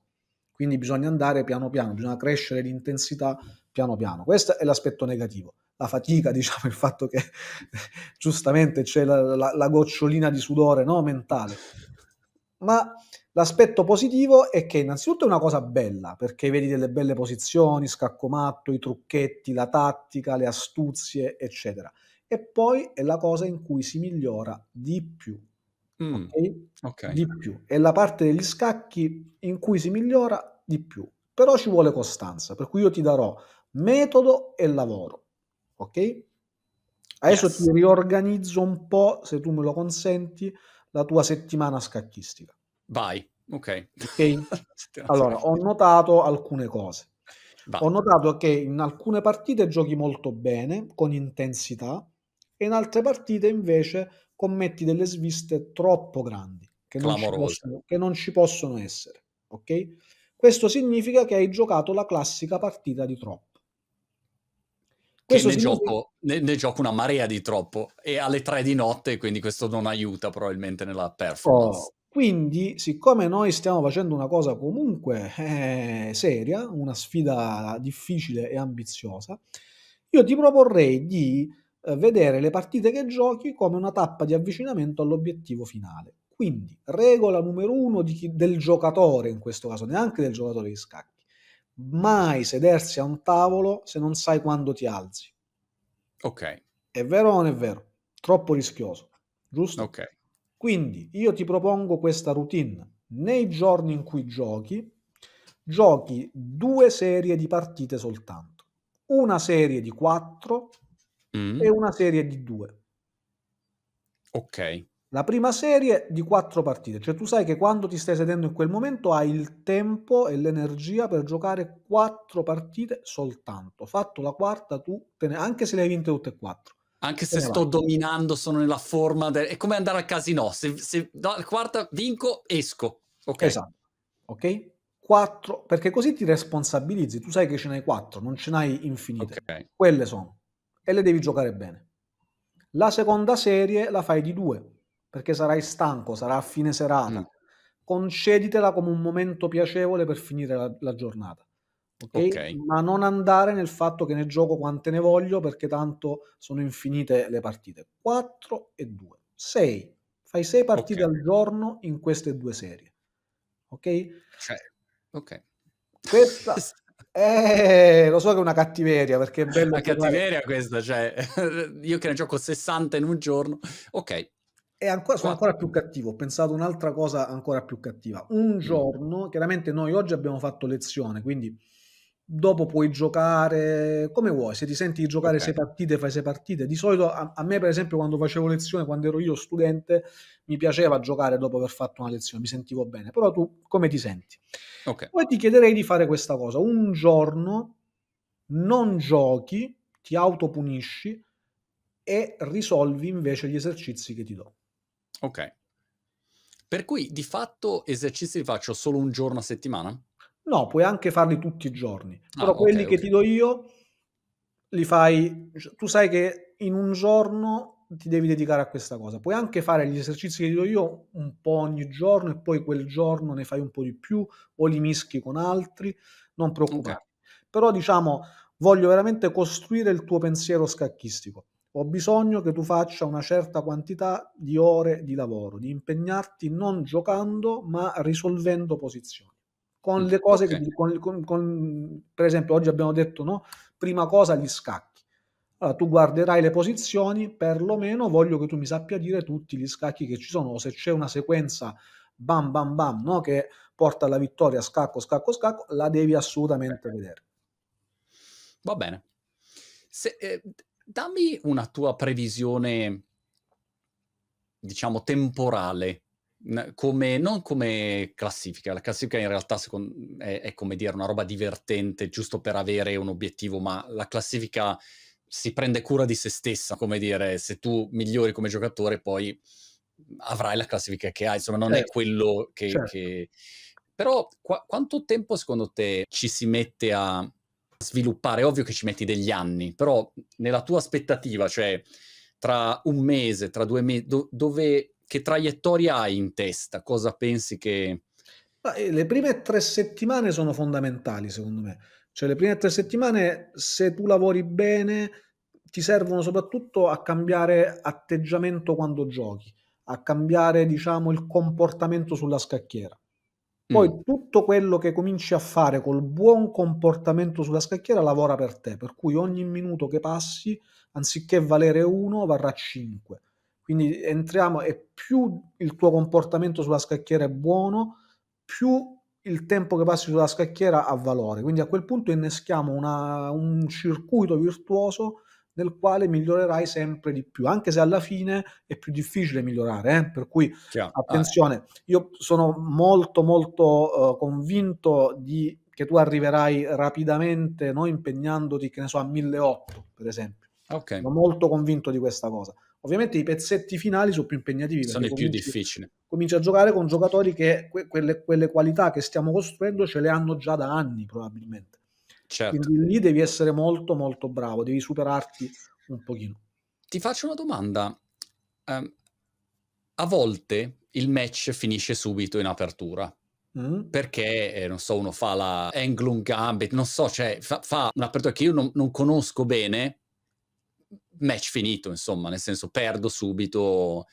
[SPEAKER 2] Quindi bisogna andare piano piano, bisogna crescere l'intensità, piano piano. Questo è l'aspetto negativo. La fatica, diciamo, il fatto che giustamente c'è la, la, la gocciolina di sudore no? mentale. Ma L'aspetto positivo è che innanzitutto è una cosa bella, perché vedi delle belle posizioni, scacco matto, i trucchetti, la tattica, le astuzie, eccetera. E poi è la cosa in cui si migliora di più. Mm, okay? Okay. Di più. È la parte degli scacchi in cui si migliora di più. Però ci vuole costanza, per cui io ti darò metodo e lavoro. Ok? Adesso yes. ti riorganizzo un po', se tu me lo consenti, la tua settimana scacchistica.
[SPEAKER 1] Vai, ok.
[SPEAKER 2] okay? allora, ho notato alcune cose. Vai. Ho notato che in alcune partite giochi molto bene, con intensità, e in altre partite invece commetti delle sviste troppo grandi, che, non ci, possono, che non ci possono essere. Ok? Questo significa che hai giocato la classica partita di troppo. Questo ne, gioco,
[SPEAKER 1] ne, ne, gioco, una marea di troppo e alle tre di notte, quindi questo non aiuta probabilmente nella performance. Oh,
[SPEAKER 2] quindi, siccome noi stiamo facendo una cosa comunque eh, seria, una sfida difficile e ambiziosa, io ti proporrei di eh, vedere le partite che giochi come una tappa di avvicinamento all'obiettivo finale. Quindi, regola numero uno chi, del giocatore, in questo caso neanche del giocatore di scacchi mai sedersi a un tavolo se non sai quando ti alzi. Ok. È vero o non è vero? Troppo rischioso, giusto? Ok. Quindi io ti propongo questa routine. Nei giorni in cui giochi, giochi due serie di partite soltanto. Una serie di quattro mm. e una serie di due. Ok. La prima serie di quattro partite, cioè tu sai che quando ti stai sedendo in quel momento hai il tempo e l'energia per giocare quattro partite soltanto. Fatto la quarta, tu te ne... anche se le hai vinte tutte e quattro.
[SPEAKER 1] Anche se sto vai. dominando, sono nella forma. De... È come andare al casino. Se, se dalla quarta vinco, esco.
[SPEAKER 2] Ok. Esatto. Ok? Quattro, perché così ti responsabilizzi. Tu sai che ce n'hai quattro, non ce n'hai infinite. Okay. Quelle sono. E le devi giocare bene. La seconda serie la fai di due perché sarai stanco, sarà a fine serata. Mm. Conceditela come un momento piacevole per finire la, la giornata. Okay? ok, ma non andare nel fatto che ne gioco quante ne voglio perché tanto sono infinite le partite. 4 e 2, 6. Fai 6 partite okay. al giorno in queste due serie. Ok? Ok. Questa Eh, lo so che è una cattiveria perché è bella. Una cattiveria
[SPEAKER 1] questa, cioè io che ne gioco 60 in un giorno. Ok,
[SPEAKER 2] è ancora, sono ancora più cattivo, ho pensato un'altra cosa ancora più cattiva. Un mm. giorno, chiaramente noi oggi abbiamo fatto lezione, quindi dopo puoi giocare come vuoi, se ti senti di giocare okay. sei partite, fai sei partite. Di solito a, a, me per esempio quando facevo lezione, quando ero io studente, mi piaceva giocare dopo aver fatto una lezione, mi sentivo bene, però tu come ti senti? Okay. Poi ti chiederei di fare questa cosa, un giorno non giochi, ti autopunisci e risolvi invece gli esercizi che ti do.
[SPEAKER 1] Ok. Per cui di fatto esercizi li faccio solo un giorno a settimana?
[SPEAKER 2] No, puoi anche farli tutti i giorni, ah, però okay, quelli okay. che ti do io li fai, tu sai che in un giorno ti devi dedicare a questa cosa, puoi anche fare gli esercizi che ti do io un po' ogni giorno e poi quel giorno ne fai un po' di più o li mischi con altri, non preoccuparti. Okay. Però diciamo, voglio veramente costruire il tuo pensiero scacchistico ho bisogno che tu faccia una certa quantità di ore di lavoro, di impegnarti non giocando ma risolvendo posizioni. Con le cose okay. che, con, con, con, per esempio, oggi abbiamo detto, no? Prima cosa gli scacchi. Allora, tu guarderai le posizioni, perlomeno voglio che tu mi sappia dire tutti gli scacchi che ci sono, o se c'è una sequenza bam bam bam, no? che porta alla vittoria, scacco, scacco, scacco, la devi assolutamente vedere.
[SPEAKER 1] Va bene. Se, eh, Dammi una tua previsione, diciamo, temporale, come, non come classifica. La classifica in realtà secondo, è, è come dire una roba divertente, giusto per avere un obiettivo, ma la classifica si prende cura di se stessa, come dire, se tu migliori come giocatore poi avrai la classifica che hai, insomma non certo. è quello che... Certo. che... Però qu- quanto tempo secondo te ci si mette a sviluppare. È ovvio che ci metti degli anni, però nella tua aspettativa, cioè tra un mese, tra due mesi, do- dove, che traiettoria hai in testa? Cosa pensi che...
[SPEAKER 2] Eh, le prime tre settimane sono fondamentali, secondo me. Cioè, le prime tre settimane, se tu lavori bene, ti servono soprattutto a cambiare atteggiamento quando giochi, a cambiare, diciamo, il comportamento sulla scacchiera. Poi mm. tutto quello che cominci a fare col buon comportamento sulla scacchiera lavora per te, per cui ogni minuto che passi, anziché valere 1, varrà 5. Quindi entriamo e più il tuo comportamento sulla scacchiera è buono, più il tempo che passi sulla scacchiera ha valore. Quindi a quel punto inneschiamo una, un circuito virtuoso nel quale migliorerai sempre di più, anche se alla fine è più difficile migliorare. Eh? Per cui Chiaro. Ah. attenzione, io sono molto molto uh, convinto di, che tu arriverai rapidamente, non impegnandoti, che ne so, a 1800 per esempio. Okay. Sono molto convinto di questa cosa. Ovviamente i pezzetti finali sono più impegnativi. Sono i più difficili. Cominci a giocare con giocatori che que- quelle, quelle qualità che stiamo costruendo ce le hanno già da anni probabilmente Certo. Quindi lì devi essere molto molto bravo, devi superarti un pochino. Ti faccio una domanda. Um, a
[SPEAKER 1] volte il match finisce subito in apertura. Mm. Perché, eh, non so, uno fa la Englund Gambit, non so, cioè fa, fa un'apertura che io non, non conosco bene, match finito, insomma, nel senso perdo subito.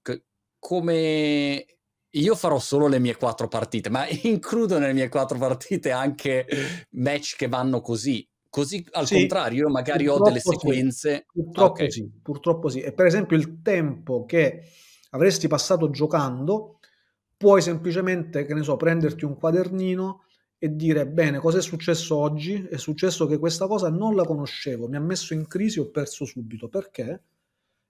[SPEAKER 1] C- come, io farò solo le mie quattro partite, ma includo nelle mie quattro partite anche match che vanno così. Così al sì, contrario, io magari ho delle sequenze.
[SPEAKER 2] Purtroppo, okay. sì, purtroppo sì. E per esempio il tempo che avresti passato giocando, puoi semplicemente, che ne so, prenderti un quadernino e dire bene cosa è successo oggi, è successo che questa cosa non la conoscevo, mi ha messo in crisi, ho perso subito, perché?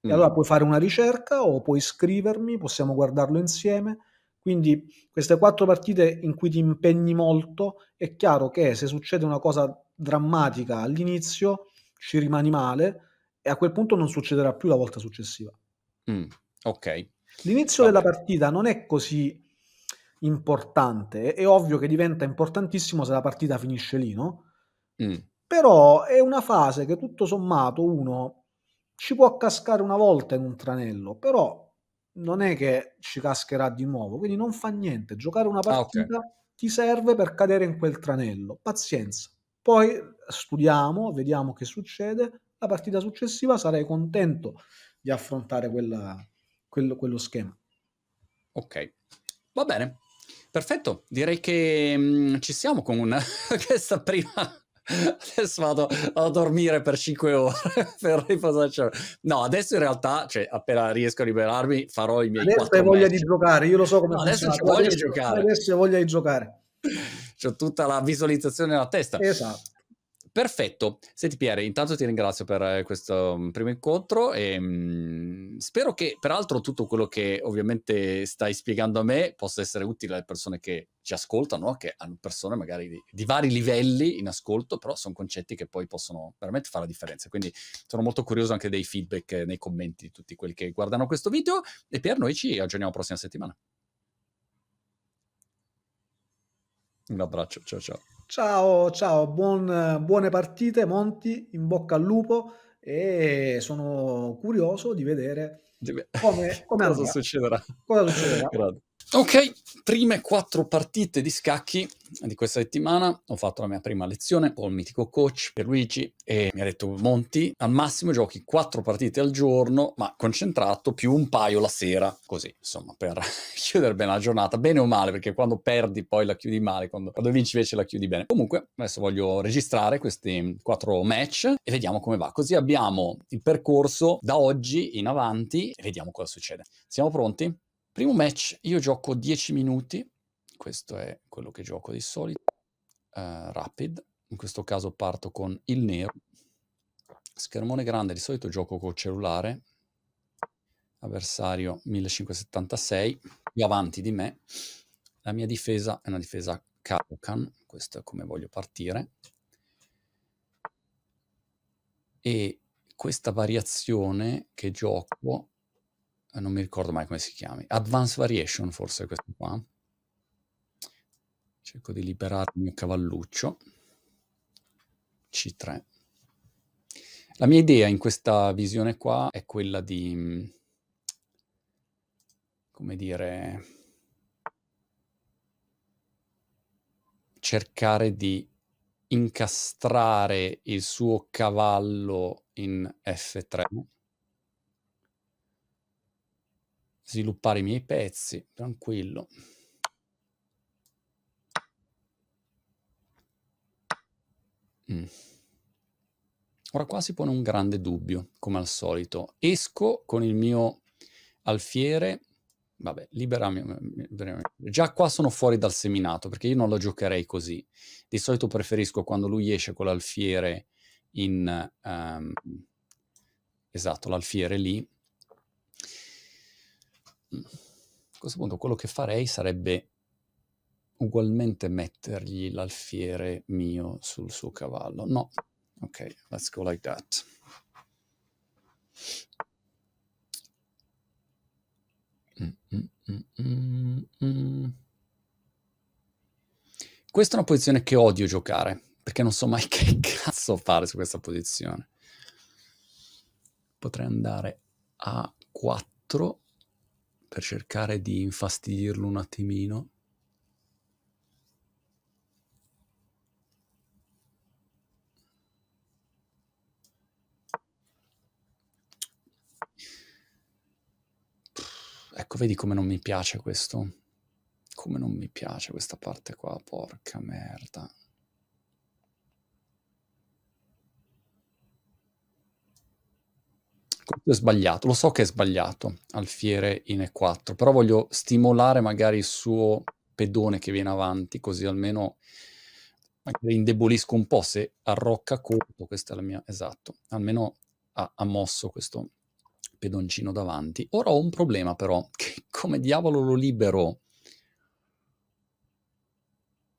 [SPEAKER 2] E mm. allora puoi fare una ricerca o puoi scrivermi, possiamo guardarlo insieme quindi queste quattro partite in cui ti impegni molto, è chiaro che se succede una cosa drammatica all'inizio ci rimani male e a quel punto non succederà più la volta successiva.
[SPEAKER 1] Mm, ok.
[SPEAKER 2] L'inizio Vabbè. della partita non è così importante, è ovvio che diventa importantissimo se la partita finisce lì, no? Mm. Però è una fase che tutto sommato uno ci può cascare una volta in un tranello, però non è che ci cascherà di nuovo, quindi non fa niente, giocare una partita ah, okay. ti serve per cadere in quel tranello, pazienza. Poi studiamo, vediamo che succede, la partita successiva sarei contento di affrontare quella, quello, quello schema.
[SPEAKER 1] Ok, va bene. Perfetto, direi che mh, mm, ci siamo con una, questa prima adesso vado, a dormire per 5 ore per riposarci. No, adesso in realtà, cioè, appena riesco a liberarmi, farò i miei adesso hai voglia match. di giocare, io lo so come adesso ci voglio adesso, giocare. Adesso
[SPEAKER 2] ho voglia di giocare.
[SPEAKER 1] Ho tutta la visualizzazione nella testa. Esatto. Perfetto, senti Pierre, intanto ti ringrazio per eh, questo mhmm, primo incontro e mhmm, spero che peraltro tutto quello che ovviamente stai spiegando a me possa essere utile alle persone che ci ascoltano, che hanno persone magari di, di vari livelli in ascolto, però sono concetti che poi possono veramente fare la differenza. Quindi sono molto curioso anche dei feedback nei commenti di tutti quelli che guardano questo video e per noi ci aggiorniamo la prossima settimana. Un abbraccio, ciao ciao.
[SPEAKER 2] Ciao, ciao, buon, buone partite Monti, in bocca al lupo e sono curioso di vedere come, come cosa,
[SPEAKER 1] succederà. cosa succederà.
[SPEAKER 2] Ok,
[SPEAKER 1] prime quattro partite di scacchi di questa settimana. Ho fatto la mia prima lezione con il mitico coach Pierluigi e mi ha detto Monti, al massimo giochi quattro partite al giorno, ma concentrato più un paio la sera, così insomma per chiudere bene la giornata, bene o male, perché quando perdi poi la chiudi male, quando, quando vinci invece la chiudi bene. Comunque adesso voglio registrare questi quattro match e vediamo come va. Così abbiamo il percorso da oggi in avanti e vediamo cosa succede. Siamo pronti? Primo match, io gioco 10 minuti, questo è quello che gioco di solito, uh, rapid, in questo caso parto con il nero, schermone grande, di solito gioco col cellulare, avversario 1576, più avanti di me, la mia difesa è una difesa Kaukan, questo è come voglio partire, e questa variazione che gioco eh, non mi ricordo mai come si chiami, Advanced Variation forse questo qua. Cerco di liberare il mio cavalluccio. C3. La mia idea in questa visione qua è quella di, mm, come dire, cercare di incastrare il suo cavallo in F3 sviluppare i miei pezzi, tranquillo. Mm. Ora qua si pone un grande dubbio, come al solito. Esco con il mio alfiere, vabbè, liberami, liberami. Già qua sono fuori dal seminato, perché io non lo giocherei così. Di solito preferisco quando lui esce con l'alfiere in... Um, esatto, l'alfiere lì, a questo punto quello che farei sarebbe ugualmente mettergli l'alfiere mio sul suo cavallo. No, ok, let's go like that. questa è una posizione che odio giocare, perché non so mai che cazzo fare su questa posizione. Potrei andare a 4 per cercare di infastidirlo un attimino. Ecco, vedi come non mi piace questo? Come non mi piace questa parte qua, porca merda. è sbagliato, lo so che è sbagliato alfiere in E4, però voglio stimolare magari il suo pedone che viene avanti, così almeno indebolisco un po', se arrocca corto, questa è la mia, esatto, almeno ha, ha mosso questo pedoncino davanti. Ora ho un problema però, che come diavolo lo libero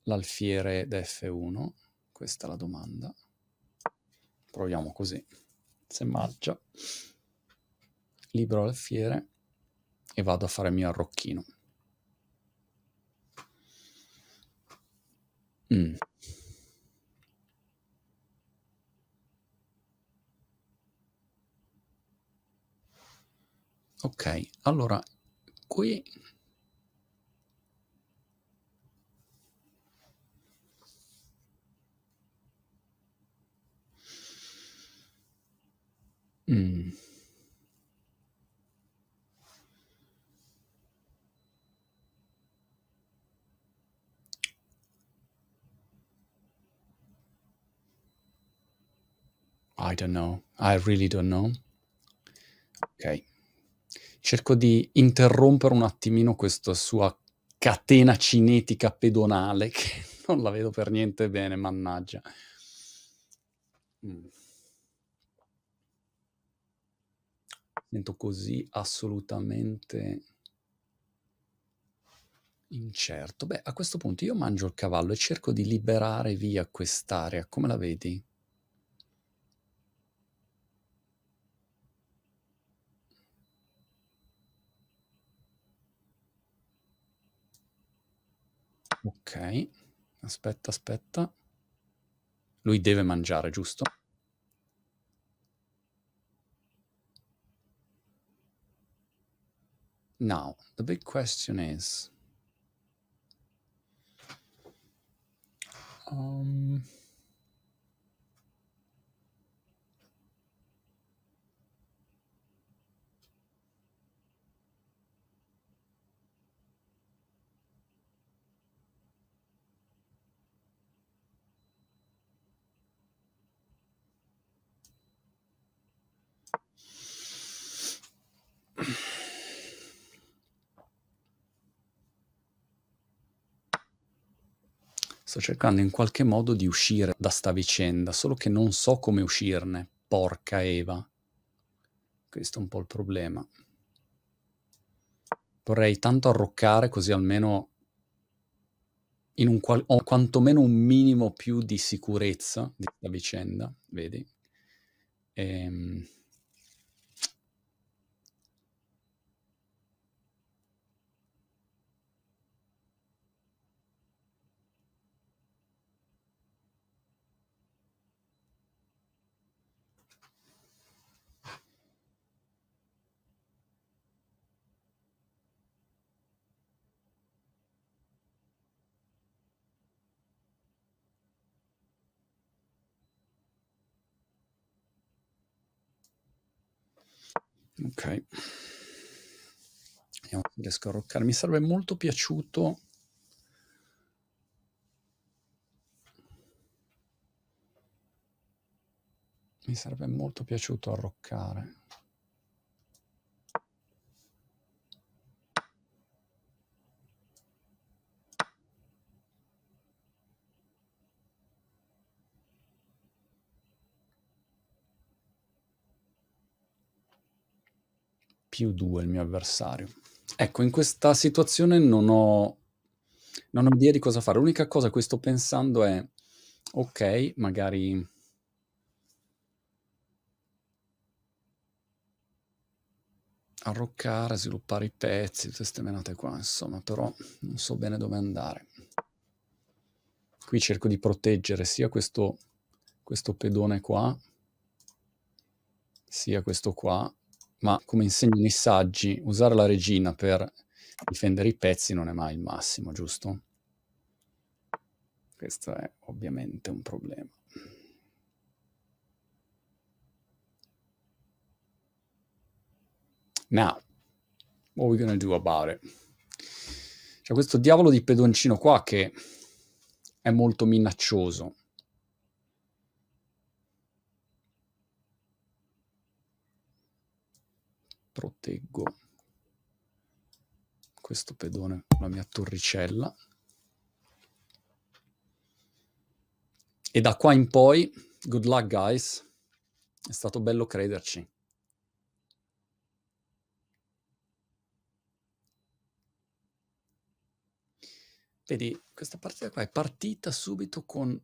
[SPEAKER 1] l'alfiere da F1? Questa è la domanda. Proviamo così. Se mangia libero fiere e vado a fare il mio arrocchino. Mm. Ok, allora qui Mm. I don't know. I really don't know. Ok. Cerco di interrompere un attimino questa sua catena cinetica pedonale che non la vedo per niente bene, mannaggia. Mm. Sento così assolutamente incerto. Beh, a questo punto io mangio il cavallo e cerco di liberare via quest'area, come la vedi? Ok, aspetta, aspetta. Lui deve mangiare, giusto? Now, the big question is...
[SPEAKER 3] Um...
[SPEAKER 1] Sto cercando in qualche modo di uscire da sta vicenda, solo che non so come uscirne, porca Eva. Questo è un po' il problema. Vorrei tanto arroccare così almeno in un qual- ho quantomeno un minimo più di sicurezza di questa vicenda, vedi? Ehm... Ok. Vediamo se riesco a roccare. Mi sarebbe molto piaciuto... Mi sarebbe molto piaciuto arroccare. più 2 il mio avversario. Ecco, in questa situazione non ho, non ho idea di cosa fare. L'unica cosa a cui sto pensando è, ok, magari... arroccare, sviluppare i pezzi, tutte queste menate qua, insomma, però non so bene dove andare. Qui cerco di proteggere sia questo, questo pedone qua, sia questo qua, ma come insegnano i saggi, usare la regina per difendere i pezzi non è mai il massimo, giusto? Questo è ovviamente un problema. Now, what are we gonna do about it? C'è questo diavolo di pedoncino qua che è molto minaccioso. proteggo questo pedone, la mia torricella. E da qua in poi, good luck guys, è stato bello crederci. Vedi, questa partita qua è partita subito con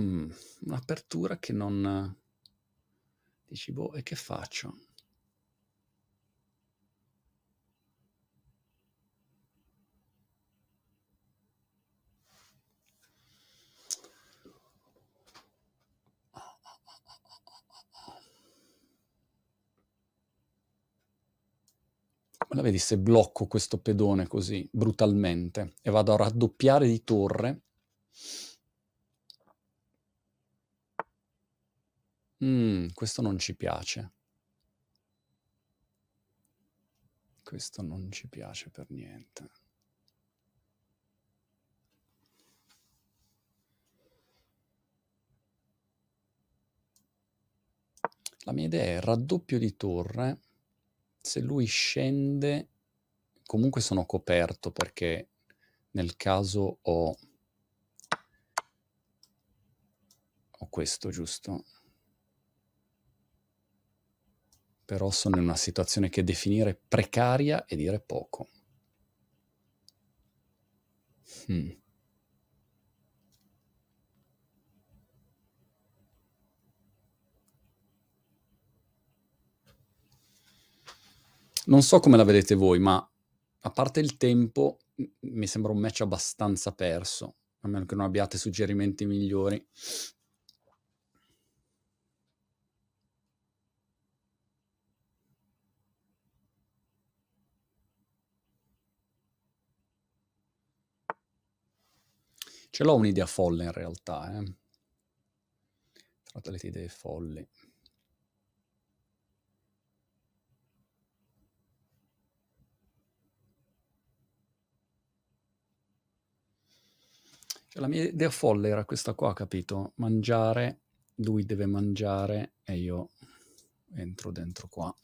[SPEAKER 1] mm, un'apertura che non... Dici, boh, e che faccio? la vedi se blocco questo pedone così brutalmente e vado a raddoppiare di torre? Mm, questo non ci piace. Questo non ci piace per niente. La mia idea è raddoppio di torre se lui scende, comunque sono coperto perché nel caso ho, ho questo, giusto? Però sono in una situazione che definire precaria è dire poco. Hmm. Non so come la vedete voi, ma a parte il tempo, mi sembra un match abbastanza perso, a meno che non abbiate suggerimenti migliori. Ce l'ho un'idea folle in realtà, eh. Tra le idee folli. Cioè, la mia idea folle era questa qua, capito? Mangiare, lui deve mangiare e io entro dentro qua.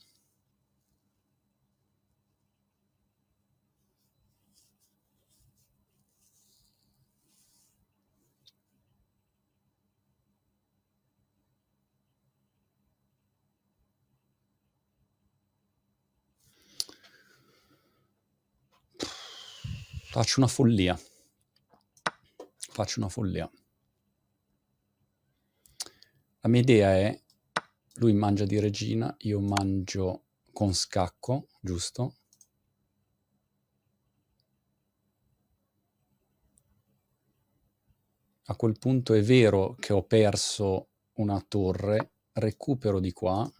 [SPEAKER 1] Faccio una follia faccio una follia. La mia idea è, lui mangia di regina, io mangio con scacco, giusto? A quel punto è vero che ho perso una torre, recupero di qua.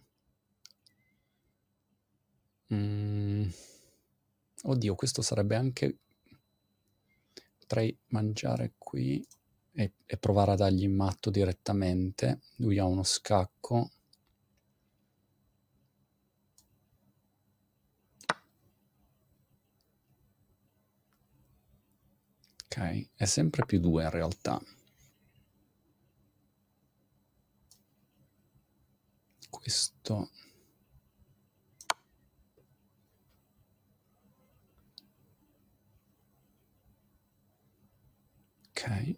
[SPEAKER 1] Mm. Oddio, questo sarebbe anche potrei mangiare qui e, e provare a dargli in matto direttamente. Lui ha uno scacco. Ok, è sempre più due in realtà.
[SPEAKER 3] Questo
[SPEAKER 1] Okay.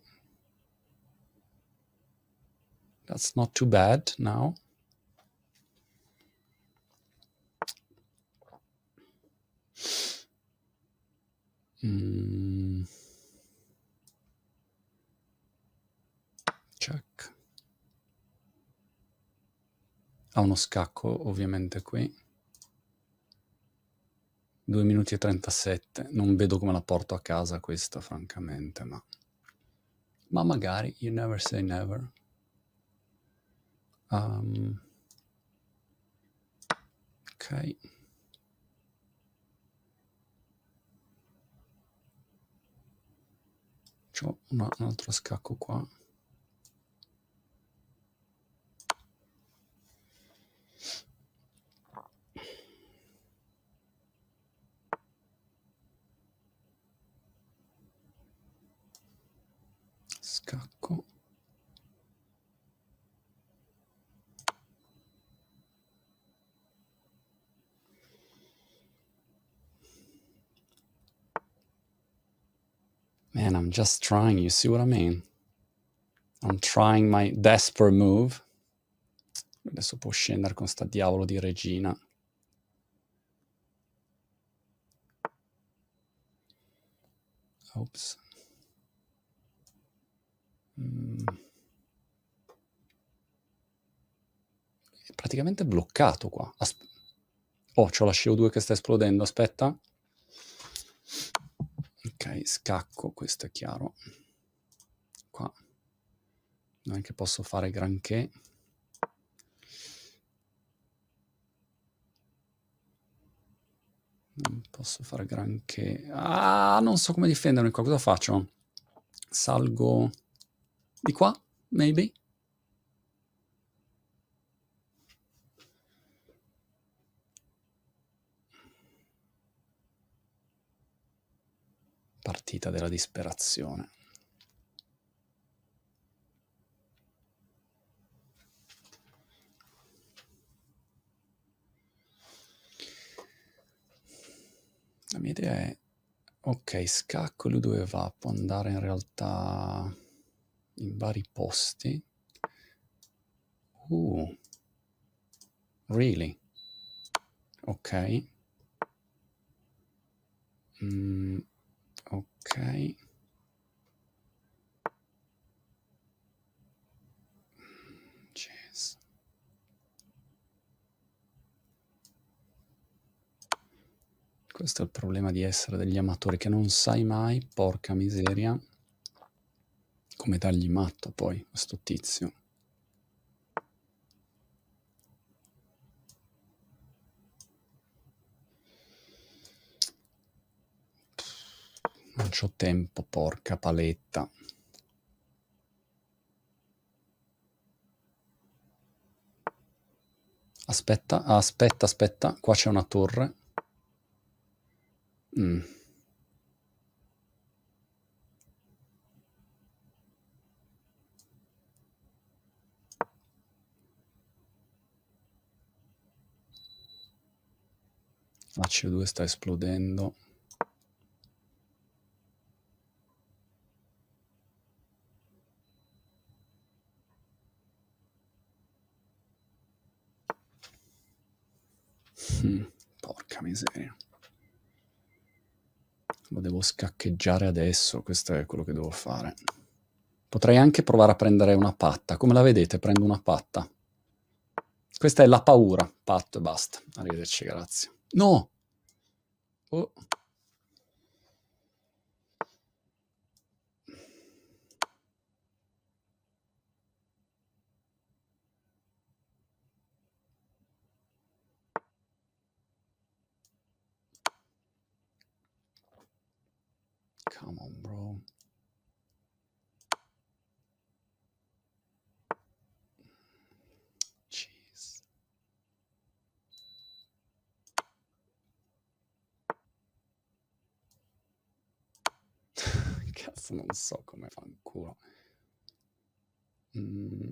[SPEAKER 1] That's not too bad now.
[SPEAKER 3] Mm.
[SPEAKER 1] Check. Ha uno scacco ovviamente qui. 2 minuti e 37. Non vedo come la porto a casa questa, francamente, ma ma magari you never say never. Um, ok.
[SPEAKER 3] C'ho un altro scacco qua. scacco.
[SPEAKER 1] Man, I'm just trying. You see what I mean? I'm trying my desperate move. Adesso può scendere con sta diavolo di regina. Oops. Mm. È praticamente bloccato qua. Asp- oh, c'ho la CO2 che sta esplodendo, aspetta. Ok, scacco, questo è chiaro. Qua. Non è che posso fare granché. Non posso fare granché. Ah, non so come difendermi qua. Cosa faccio? Salgo. Di qua, maybe? Partita della disperazione. La mia idea è, ok, scacco, lui dove va? Può andare in realtà in vari posti. Uh, really? Ok. Mm, ok.
[SPEAKER 3] Jazz.
[SPEAKER 1] Questo è il problema di essere degli amatori che non sai mai, porca miseria. Come tagli matto poi a sto tizio. Non c'ho tempo, porca paletta. Aspetta, aspetta, aspetta, qua c'è una torre. Mm. La CO2 sta esplodendo. Mm, porca miseria. Lo devo scaccheggiare adesso, questo è quello che devo fare. Potrei anche provare a prendere una patta. Come la vedete, prendo una patta. Questa è la paura. Patto e basta. Arrivederci, grazie. No! Oh. cazzo non so come fa fanculo. Mm.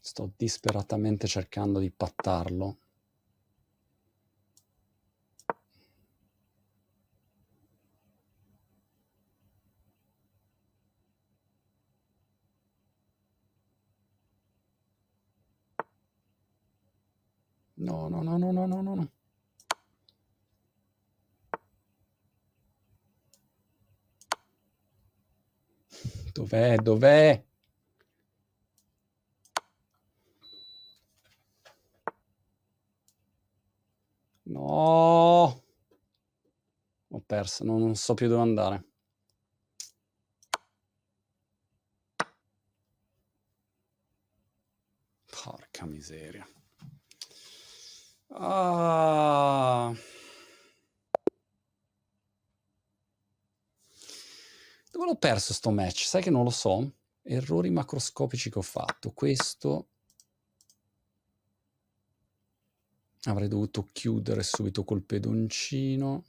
[SPEAKER 1] Sto disperatamente cercando di pattarlo.
[SPEAKER 3] no, no, no, no, no, no, no.
[SPEAKER 1] Dov'è? Dov'è? No! Ho perso, non, non so più dove andare. Porca miseria. Ah. Dove l'ho perso sto match? Sai che non lo so? Errori macroscopici che ho fatto. Questo avrei dovuto chiudere subito col pedoncino.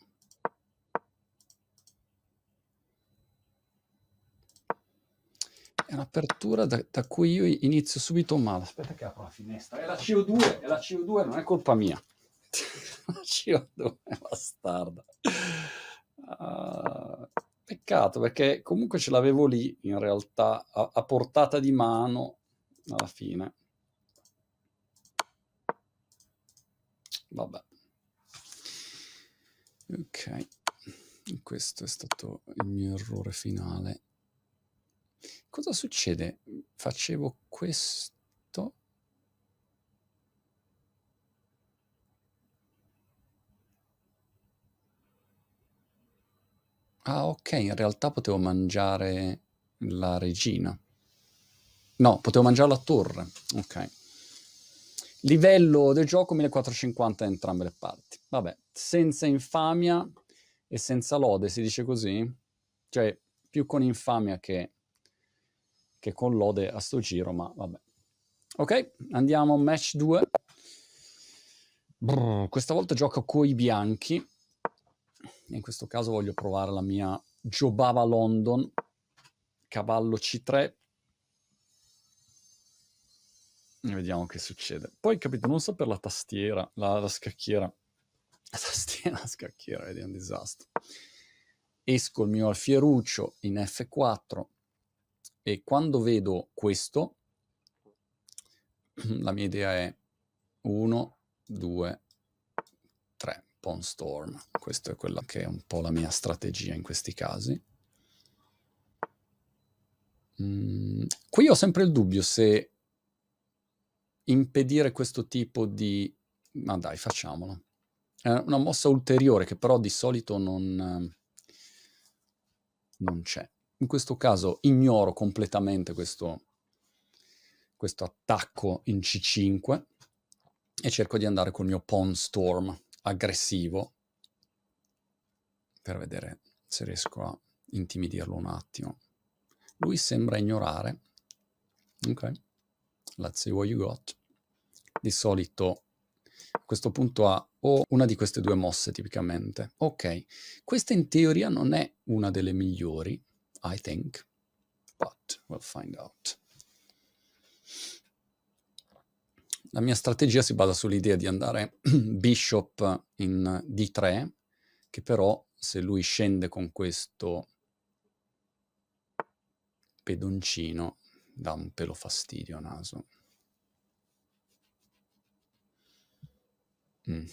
[SPEAKER 1] un'apertura da, da, cui io inizio subito male. Aspetta che apro la finestra. È la CO2, è la CO2, non è colpa mia. la CO2 è bastarda. Uh, peccato perché comunque ce l'avevo lì in realtà a, a portata di mano alla fine. Vabbè. Ok, questo è stato il mio errore finale. Cosa succede? Facevo questo. Ah, ok, in realtà potevo mangiare la regina. No, potevo mangiare la torre. Ok. Livello del gioco 1450 da entrambe le parti. Vabbè, senza infamia e senza lode, si dice così? Cioè, più con infamia che che con lode a sto giro, ma vabbè. Ok, andiamo match 2. questa volta gioco coi bianchi. In questo caso voglio provare la mia Jobava London, cavallo C3. E vediamo che succede. Poi, capito, non so per la tastiera, la, la scacchiera. La tastiera, la scacchiera, vedi, è un disastro. Esco il mio alfieruccio in F4 e quando vedo questo, la mia idea è 1, 2, 3, Pondstorm. Questa è quella che è un po' la mia strategia in questi casi. Mm, qui ho sempre il dubbio se impedire questo tipo di... Ma dai, facciamolo. È una mossa ulteriore che però di solito non, eh, non c'è in questo caso ignoro completamente questo, questo attacco in C5 e cerco di andare col mio pawn storm aggressivo per vedere se riesco a intimidirlo un attimo. Lui sembra ignorare. Ok, let's see what you got. Di solito a questo punto ha o una di queste due mosse tipicamente. Ok, questa in teoria non è una delle migliori, i think, but we'll find out. La mia strategia si basa sull'idea di andare bishop in d3, che però se lui scende con questo pedoncino dà un pelo fastidio naso. Mm.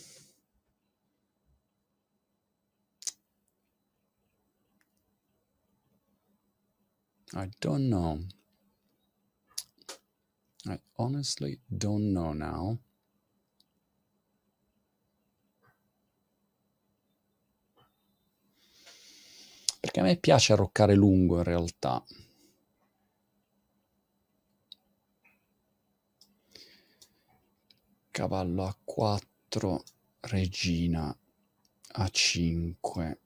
[SPEAKER 1] I don't know. I honestly don't know now. Perché a me piace arroccare lungo in realtà. Cavallo a 4, regina a 5,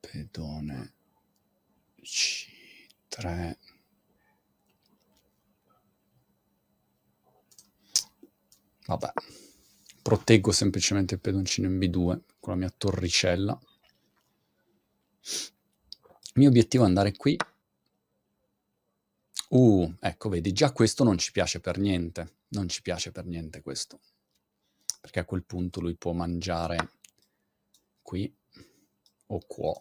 [SPEAKER 1] pedone 5. 3 vabbè proteggo semplicemente il pedoncino in B2 con la mia torricella il mio obiettivo è andare qui uh ecco vedi già questo non ci piace per niente non ci piace per niente questo perché a quel punto lui può mangiare qui o qua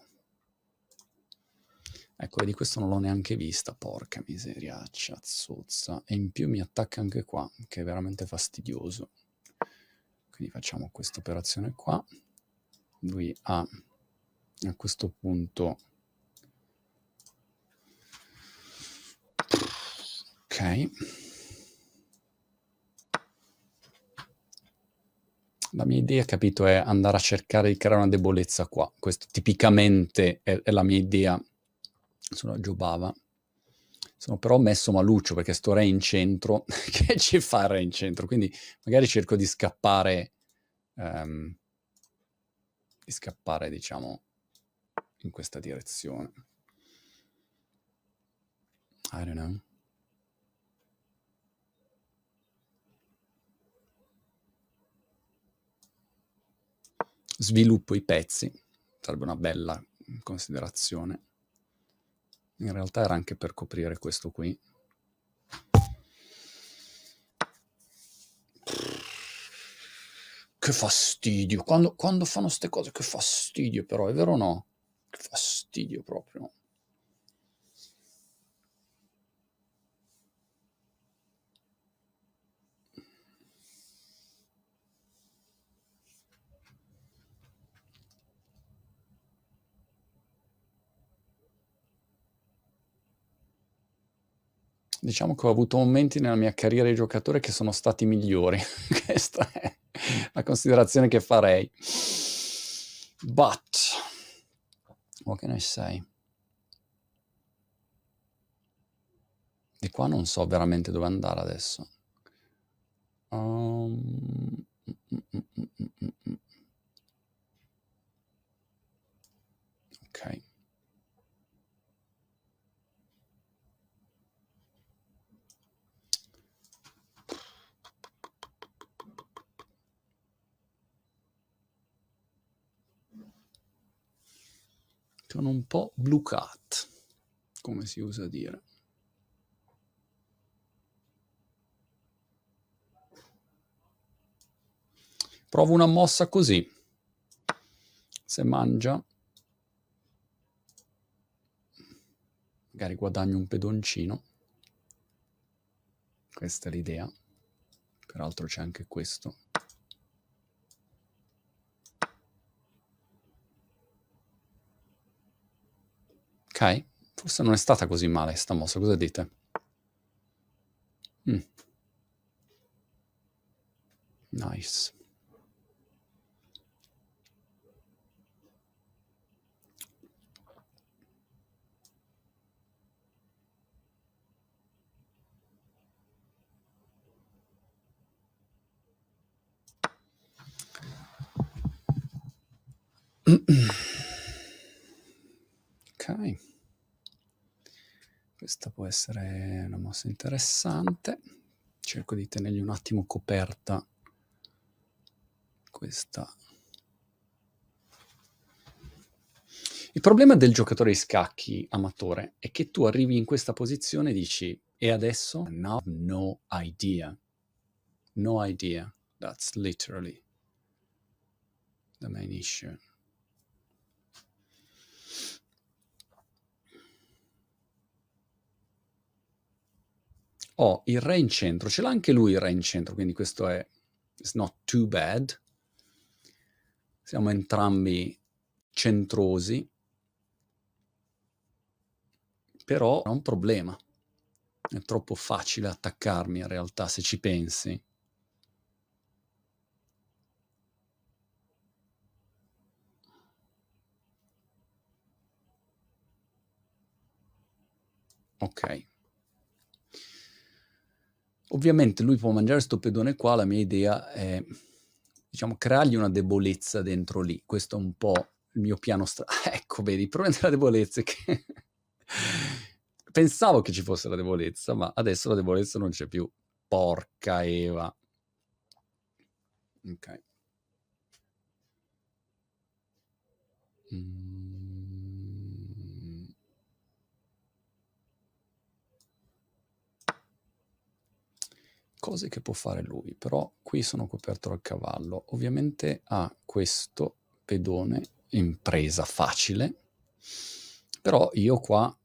[SPEAKER 1] Ecco, di questo non l'ho neanche vista, porca miseria, zozza. E in più mi attacca anche qua, che è veramente fastidioso. Quindi facciamo questa operazione qua. Lui ha a questo punto... Ok. La mia idea, capito, è andare a cercare di creare una debolezza qua. Questo tipicamente è, è la mia idea sono Giobava. Sono però messo maluccio perché sto re in centro. che ci fa re in centro? Quindi magari cerco di scappare, um, di scappare, diciamo, in questa direzione. I don't know. Sviluppo i pezzi, sarebbe una bella considerazione. In realtà era anche per coprire questo qui. Che fastidio. Quando, quando fanno queste cose, che fastidio però, è vero o no? Che fastidio proprio. diciamo che ho avuto momenti nella mia carriera di giocatore che sono stati migliori. Questa è la considerazione che farei. But, what can I say? Di qua non so veramente dove andare adesso. Um... Ok. sono un po' blue cat, come si usa dire. Provo una mossa così. Se mangia, magari guadagno un pedoncino. Questa è l'idea. Peraltro c'è anche questo. Forse non è stata così male questa mossa, cosa dite? Mm. Nice. okay. Questa può essere una mossa interessante. Cerco di tenergli un attimo coperta questa. Il problema del giocatore di scacchi amatore è che tu arrivi in questa posizione e dici e adesso? No, no idea. No idea. That's literally the main issue. ho oh, il re in centro, ce l'ha anche lui il re in centro, quindi questo è it's not too bad. Siamo entrambi centrosi, però è un problema. È troppo facile attaccarmi in realtà, se ci pensi. Ok. Ovviamente lui può mangiare sto pedone qua, la mia idea è, diciamo, creargli una debolezza dentro lì. Questo è un po' il mio piano stra... Ecco, vedi, il problema della debolezza è che... Pensavo che ci fosse la debolezza, ma adesso la debolezza non c'è più. Porca Eva. Ok. Mm. cose che può fare lui, però qui sono coperto dal cavallo. Ovviamente ha questo pedone impresa facile, però io qua,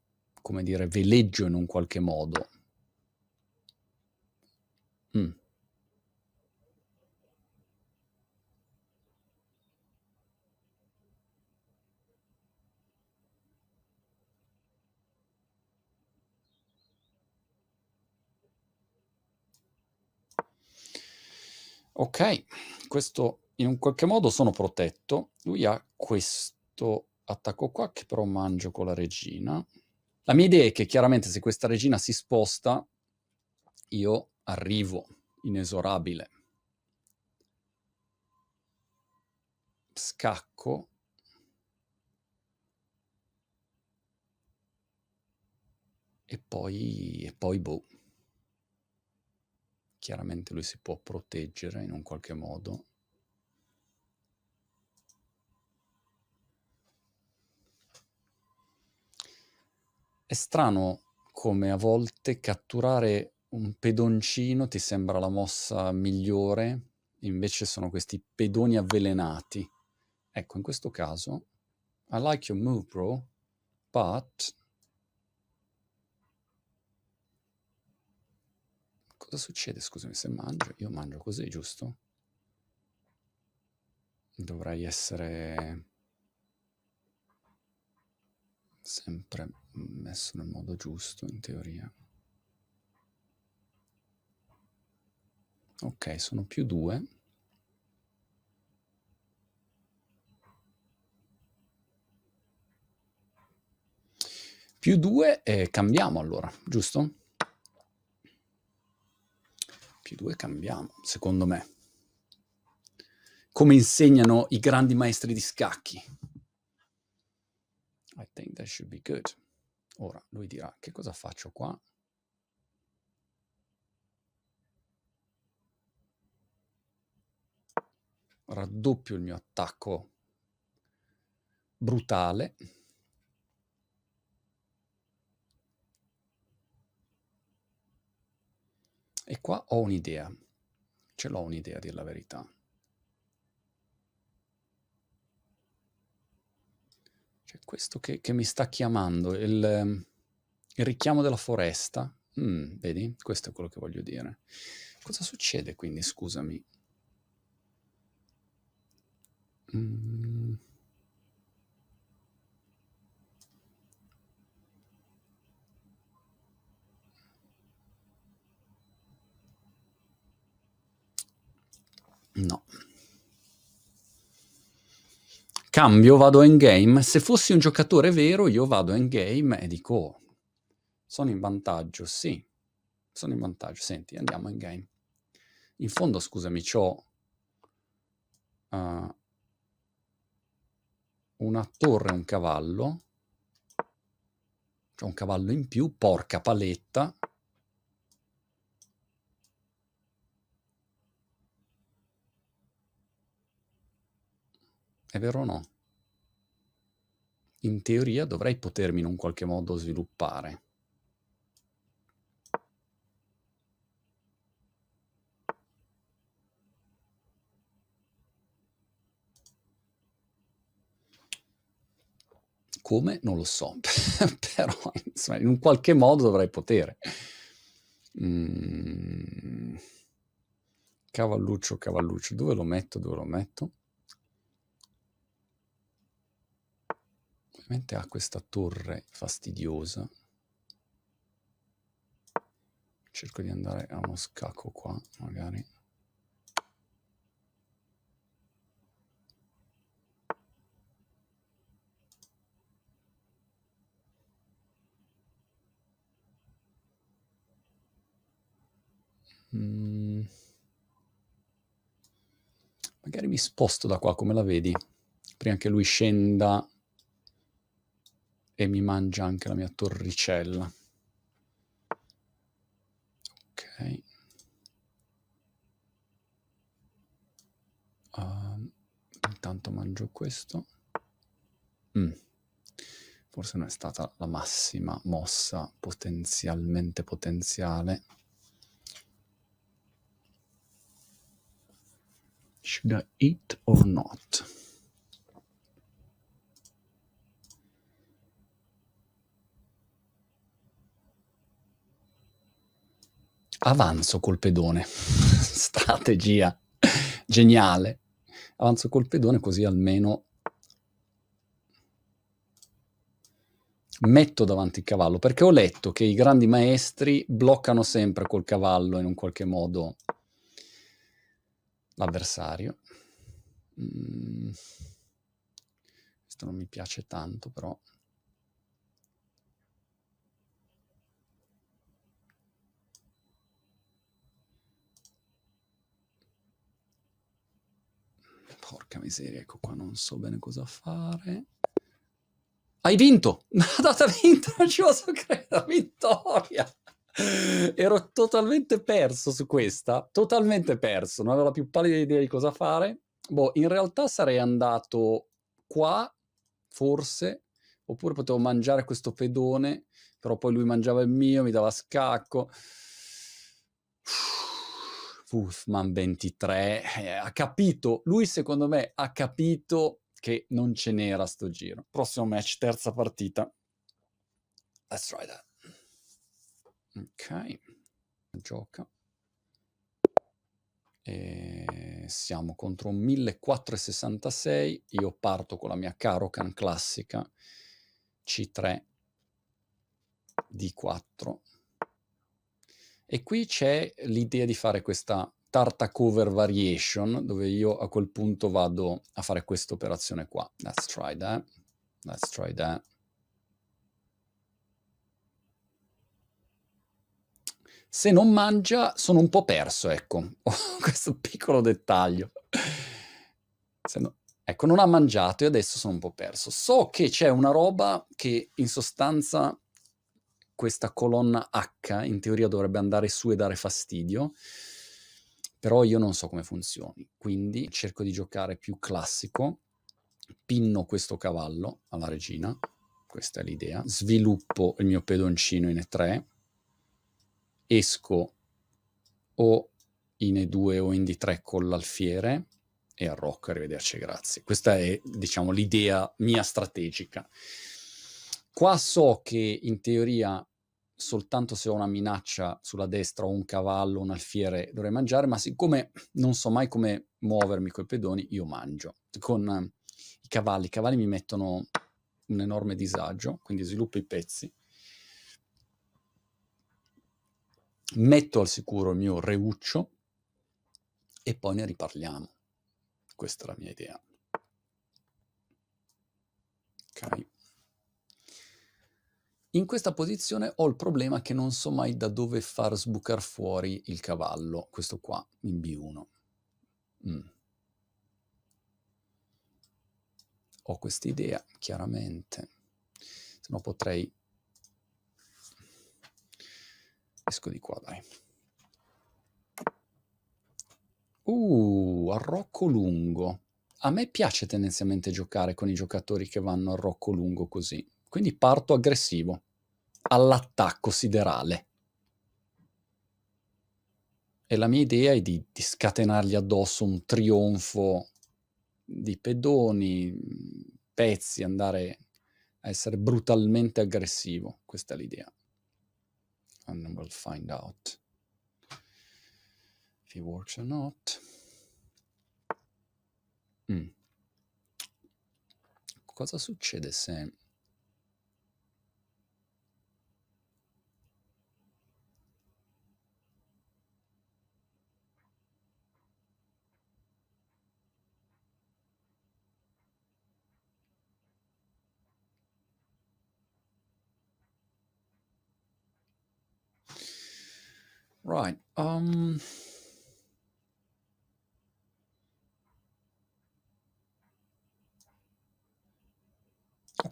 [SPEAKER 1] come dire, veleggio in un qualche modo. Mm. Ok, questo in un qualche modo sono protetto. Lui ha questo attacco qua che però mangio con la regina. La mia idea è che chiaramente se questa regina si sposta, io arrivo inesorabile. Scacco. E poi, e poi boh chiaramente lui si può proteggere in un qualche modo. È strano come a volte catturare un pedoncino ti sembra la mossa migliore, invece sono questi pedoni avvelenati. Ecco, in questo caso, I like your move, bro, but Cosa succede, scusami, se mangio? Io mangio così, giusto? Dovrei essere sempre messo nel modo giusto, in teoria. Ok, sono più due. Più due e cambiamo allora, giusto? più due cambiamo, secondo me. Come insegnano i grandi maestri di scacchi. I think that should be good. Ora lui dirà che cosa faccio qua? Raddoppio il mio attacco brutale. E qua ho un'idea, ce l'ho un'idea, a dir la verità. C'è questo che, che, mi sta chiamando, il, ehm, il richiamo della foresta. Mm, vedi, questo è quello che voglio dire. Cosa succede quindi, scusami?
[SPEAKER 3] Mm.
[SPEAKER 1] No. Cambio, vado in game. Se fossi un giocatore vero, io vado in game e dico, oh, sono in vantaggio, sì. Sono in vantaggio, senti, andiamo game. In fondo, scusami, ho Uh, eh, una torre e un cavallo. C'ho un cavallo in più, porca paletta. È vero o no? In teoria dovrei potermi in un qualche modo sviluppare. Come? Non lo so, però insomma, in un qualche modo dovrei poter. Mm. Cavalluccio, cavalluccio, dove lo metto, dove lo metto? Ovviamente ha questa torre fastidiosa. Cerco di andare a uno scacco qua, magari. Mm. Magari mi sposto da qua, come la vedi? Prima che lui scenda e mi mangia anche la mia torricella. Ok. Um, intanto mangio questo. Mm. Forse non è stata la massima mossa potenzialmente potenziale. Should I eat or not? avanzo col pedone. Strategia geniale. Avanzo col pedone così almeno metto davanti il cavallo, perché ho letto che i grandi maestri bloccano sempre col cavallo in un qualche modo l'avversario. Mm. Questo non mi piace tanto, però Porca miseria, ecco qua, non so bene cosa fare. Hai vinto! Data vinta, non ci posso credere, vittoria! Ero totalmente perso su questa, totalmente perso, non avevo la più pallida idea di cosa fare. Boh, in realtà sarei andato qua, forse, oppure potevo mangiare questo pedone, però poi lui mangiava il mio, mi dava scacco. Uff Huffman 23 eh, ha capito, lui secondo me ha capito che non ce n'era sto giro. Prossimo match, terza partita. Let's try that. Ok, gioca. E siamo contro 1466. Io parto con la mia Karokan classica C3 D4 e qui c'è l'idea di fare questa tarta cover variation, dove io a quel punto vado a fare questa operazione qua. Let's try that. Let's try that. Se non mangia sono un po' perso, ecco, questo piccolo dettaglio. No... ecco, non ha mangiato e adesso sono un po' perso. So che c'è una roba che in sostanza questa colonna H in teoria dovrebbe andare su e dare fastidio, però io non so come funzioni, quindi cerco di giocare più classico, pinno questo cavallo alla regina, questa è l'idea, sviluppo il mio pedoncino in E3, esco o in E2 o in D3 con l'alfiere e arrocco, arrivederci, grazie. Questa è, diciamo, l'idea mia strategica. Qua so che in teoria soltanto se ho una minaccia sulla destra o un cavallo, un alfiere dovrei mangiare, ma siccome non so mai come muovermi coi pedoni, io mangio. Con eh, i cavalli, i cavalli mi mettono un enorme disagio, quindi sviluppo i pezzi. Metto al sicuro il mio reuccio e poi ne riparliamo. Questa è la mia idea. Ok. In questa posizione ho il problema che non so mai da dove far sbucare fuori il cavallo, questo qua, in B1. Mm. Ho questa idea, chiaramente. Se no potrei... Esco di qua, dai. Uh, arrocco lungo. A me piace tendenzialmente giocare con i giocatori che vanno arrocco lungo così. Quindi parto aggressivo all'attacco siderale. E la mia idea è di, di scatenargli addosso un trionfo di pedoni, pezzi, andare a essere brutalmente aggressivo. Questa è l'idea. And we'll find out if it works or not. Mm. Cosa succede se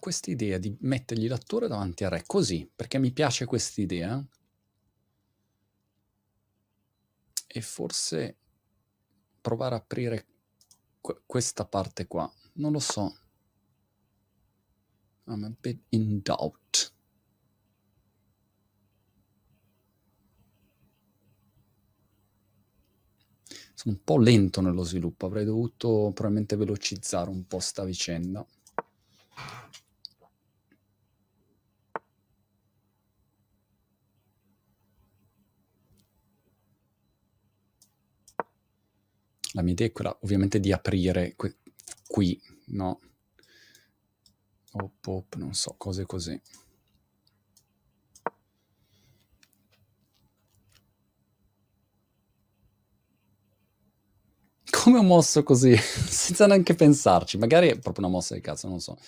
[SPEAKER 1] questa idea di mettergli l'attore davanti a re, così, perché mi piace questa idea. E forse provare a aprire qu- questa parte qua. Non lo so. I'm a bit in doubt. Sono un po' lento nello sviluppo, avrei dovuto probabilmente velocizzare un po' sta vicenda. la mia idea è quella ovviamente di aprire que- qui, no? Op, op, non so, cose così. Come ho mosso così, senza neanche pensarci, magari è proprio una mossa di cazzo, non so,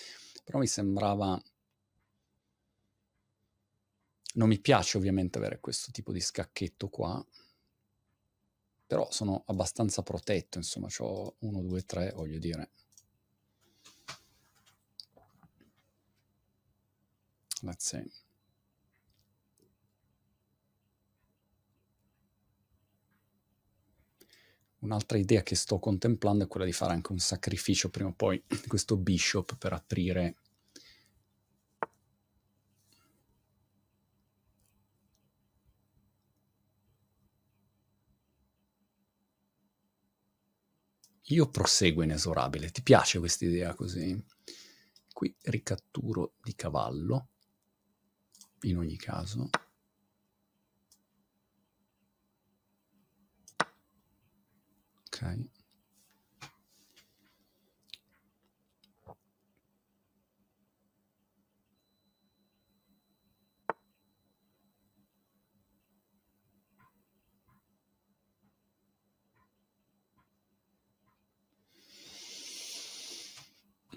[SPEAKER 1] però mi sembrava... Non mi piace ovviamente avere questo tipo di scacchetto qua, però sono abbastanza protetto, insomma, ho 1, 2, 3, voglio dire. Let's see. Un'altra idea che sto contemplando è quella di fare anche un sacrificio prima o poi di questo bishop per aprire Io proseguo inesorabile. Ti piace questa idea così? Qui ricatturo di cavallo, in ogni caso. Ok.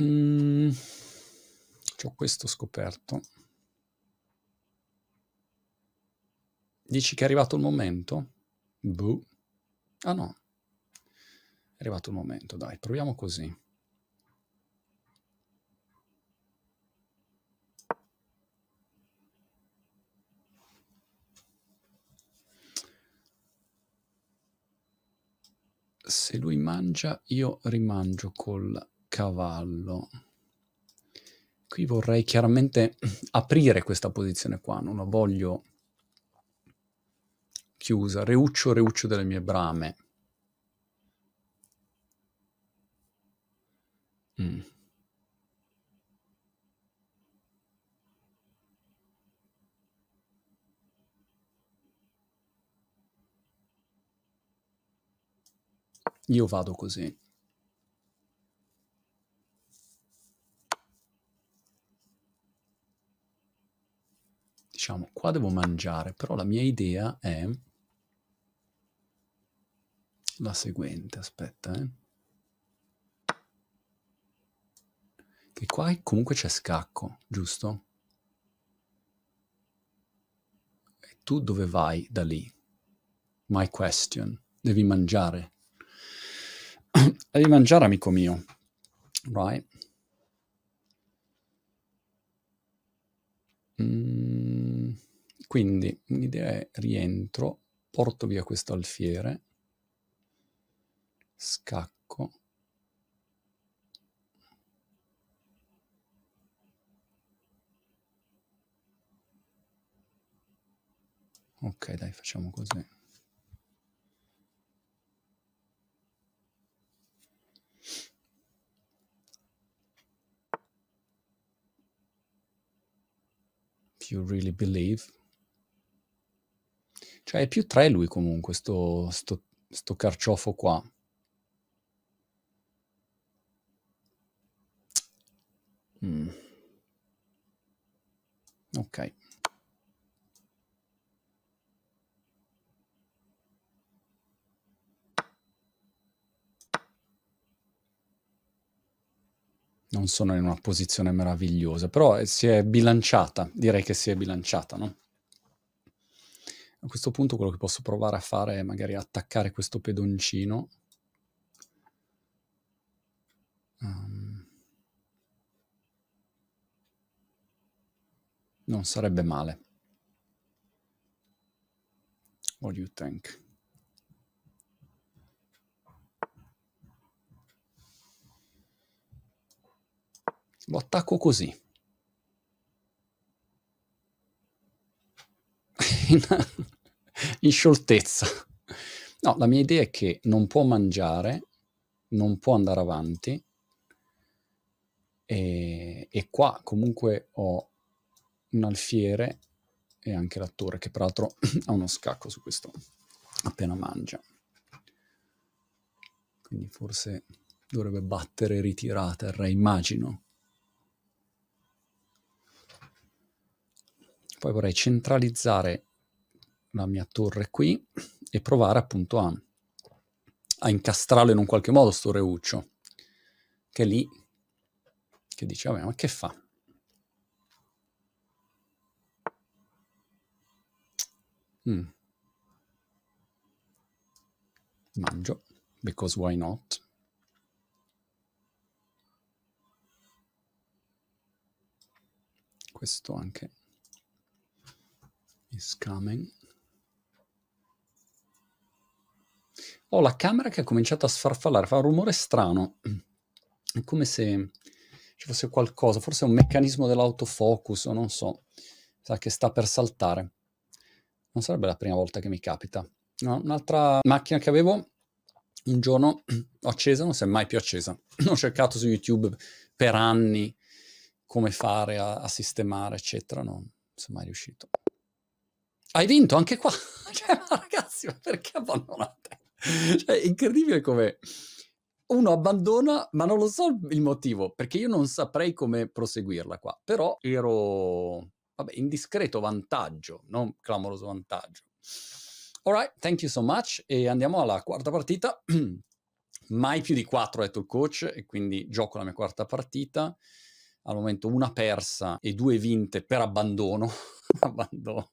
[SPEAKER 1] Mm, ho questo scoperto. Dici che è arrivato il momento? Buh. Ah no. È arrivato il momento, dai, proviamo così. Se lui mangia, io rimangio col cavallo. Qui vorrei chiaramente aprire questa posizione qua, non la voglio chiusa. Reuccio, reuccio delle mie brame. Mm. Io vado così. Qua devo mangiare, però la mia idea è la seguente, aspetta, eh. Che qua comunque c'è scacco, giusto? E tu dove vai da lì? My question. Devi mangiare. Devi mangiare, amico mio. Right? Mm. Quindi l'idea è rientro, porto via questo alfiere, scacco. Ok, dai, facciamo così. You really believe? Cioè è più tre lui comunque, sto, sto, sto carciofo qua. Mm. Ok. Non sono in una posizione meravigliosa, però si è bilanciata, direi che si è bilanciata, no? A questo punto quello che posso provare a fare è magari attaccare questo pedoncino. Um, non sarebbe male. What do you think? Lo attacco così. in, in scioltezza. No, la mia idea è che non può mangiare, non può andare avanti, e, e, qua comunque ho un alfiere e anche l'attore che peraltro ha uno scacco su questo appena mangia quindi forse dovrebbe battere ritirata immagino Poi vorrei centralizzare la mia torre qui e provare appunto a, a incastrarlo in un qualche modo sto reuccio che è lì che dice vabbè ma che fa mm. mangio because why not questo anche is coming. Ho la camera che ha cominciato a sfarfallare, fa un rumore strano. È come se ci fosse qualcosa, forse un meccanismo dell'autofocus, o non so. Sa che sta per saltare. Non sarebbe la prima volta che mi capita. No, un'altra macchina che avevo un giorno ho accesa, non si è mai più accesa. ho cercato su YouTube per anni come fare a, a sistemare, eccetera, no, non sono mai riuscito hai vinto anche qua. Cioè, ma ragazzi, ma perché abbandonate? Cioè, è incredibile come uno abbandona, ma non lo so il motivo, perché io non saprei come proseguirla qua. Però ero, vabbè, in discreto vantaggio, non clamoroso vantaggio. All right, thank you so much. E andiamo alla quarta partita. Mai più di quattro, ha detto il coach, e quindi gioco la mia quarta partita. Al momento una persa e due vinte per abbandono. abbandono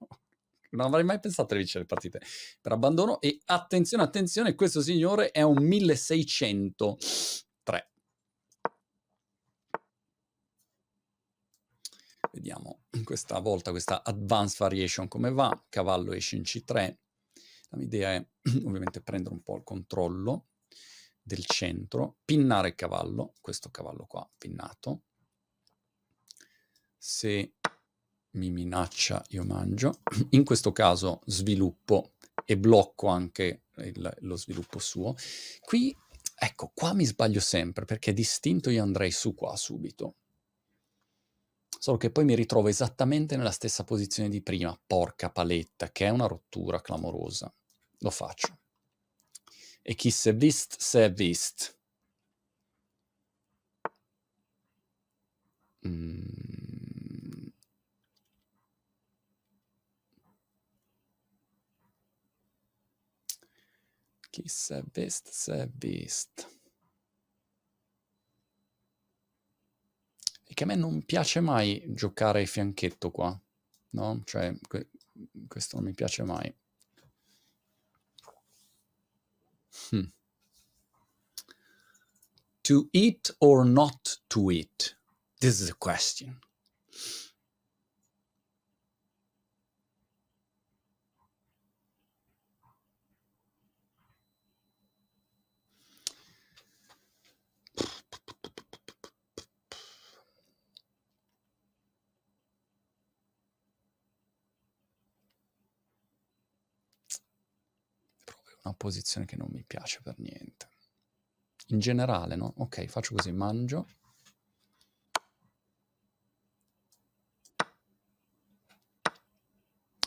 [SPEAKER 1] non avrei mai pensato di vincere le partite per abbandono. E attenzione, attenzione, questo signore è un 1603. Vediamo questa volta questa advanced variation come va. Cavallo esce in C3. La mia idea è ovviamente prendere un po' il controllo del centro, pinnare il cavallo, questo cavallo qua pinnato. Se mi minaccia, io mangio. In questo caso sviluppo e blocco anche il, lo sviluppo suo. Qui, ecco, qua mi sbaglio sempre perché distinto io andrei su qua subito. Solo che poi mi ritrovo esattamente nella stessa posizione di prima, porca paletta, che è una rottura clamorosa. Lo faccio. E chi se vist, se vist. Mm. Kissa bäst, sä bäst. E che a me non piace mai giocare fianchetto qua, no? Cioè, que- questo non mi piace mai. Hmm. To eat or not to eat? This is a question. una posizione che non mi piace per niente. In generale, no? Ok, faccio così, mangio.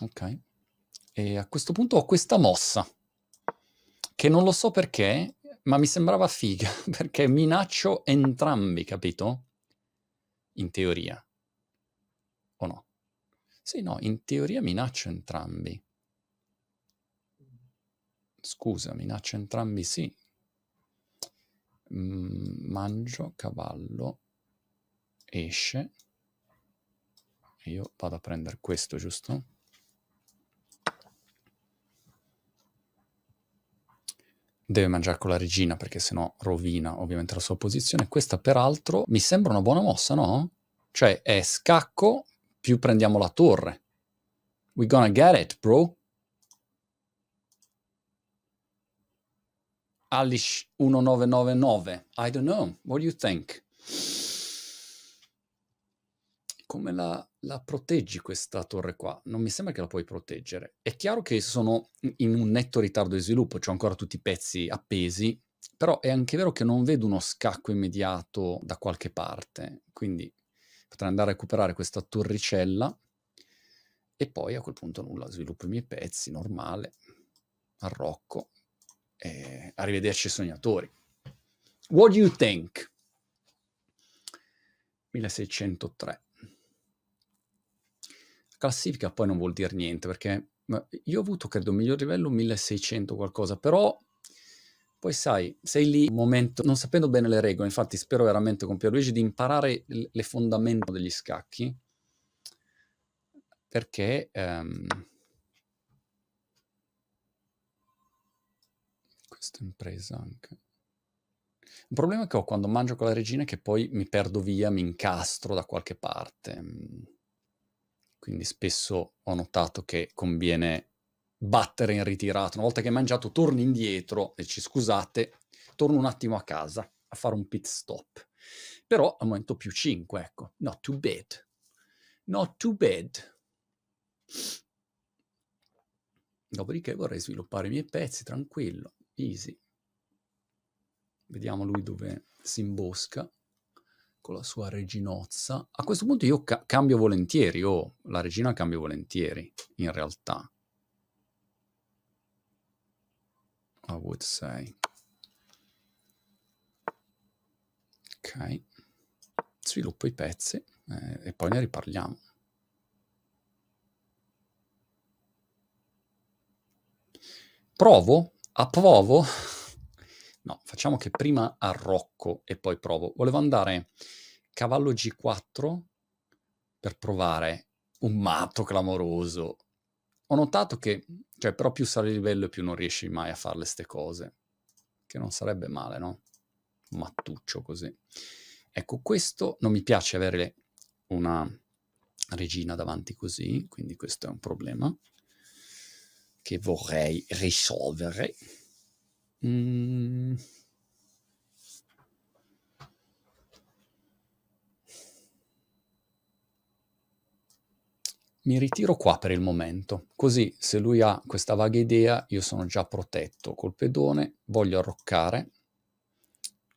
[SPEAKER 1] Ok. E a questo punto ho questa mossa, che non lo so perché, ma mi sembrava figa, perché minaccio entrambi, capito? In teoria. O no? Sì, no, in teoria minaccio entrambi. Scusa, minaccia entrambi, sì. Mm, mangio, cavallo, esce. E io vado a prendere questo, giusto? Deve mangiare con la regina perché sennò rovina ovviamente la sua posizione. Questa peraltro mi sembra una buona mossa, no? Cioè è scacco più prendiamo la torre. We gonna get it, bro. Alish 1999. I don't know. What do you think? Come la, la proteggi questa torre qua? Non mi sembra che la puoi proteggere. È chiaro che sono in un netto ritardo di sviluppo, ho ancora tutti i pezzi appesi, però è anche vero che non vedo uno scacco immediato da qualche parte, quindi potrei andare a recuperare questa torricella e poi a quel punto nulla, sviluppo i miei pezzi, normale, arrocco, eh, arrivederci sognatori. What do you think? 1603. Classifica poi non vuol dire niente perché io ho avuto credo un miglior livello 1600 qualcosa, però poi sai, sei lì un momento non sapendo bene le regole, infatti spero veramente con Pierluigi di imparare le fondamenta degli scacchi perché... Um, questa impresa anche. Un problema che ho quando mangio con la regina è che poi mi perdo via, mi incastro da qualche parte. Quindi spesso ho notato che conviene battere in ritirata. Una volta che hai mangiato, torni indietro e ci scusate, torno un attimo a casa a fare un pit stop. Però al momento più 5, ecco. Not too bad. Not too bad. Dopodiché vorrei sviluppare i miei pezzi, tranquillo. Easy. Vediamo lui dove si imbosca con la sua reginozza. A questo punto io ca- cambio volentieri, oh, la regina cambio volentieri, in realtà. I ah, would say. Ok. Sviluppo i pezzi eh, e poi ne riparliamo. Provo a provo? No, facciamo che prima arrocco e poi provo. Volevo andare cavallo G4 per provare un matto clamoroso. Ho notato che, cioè, però più sale di livello più non riesci mai a fare queste cose. Che non sarebbe male, no? mattuccio così. Ecco, questo non mi piace avere una regina davanti così, quindi questo è un problema che vorrei risolvere. Mm. Mi ritiro qua per il momento, così se lui ha questa vaga idea io sono già protetto col pedone, voglio arroccare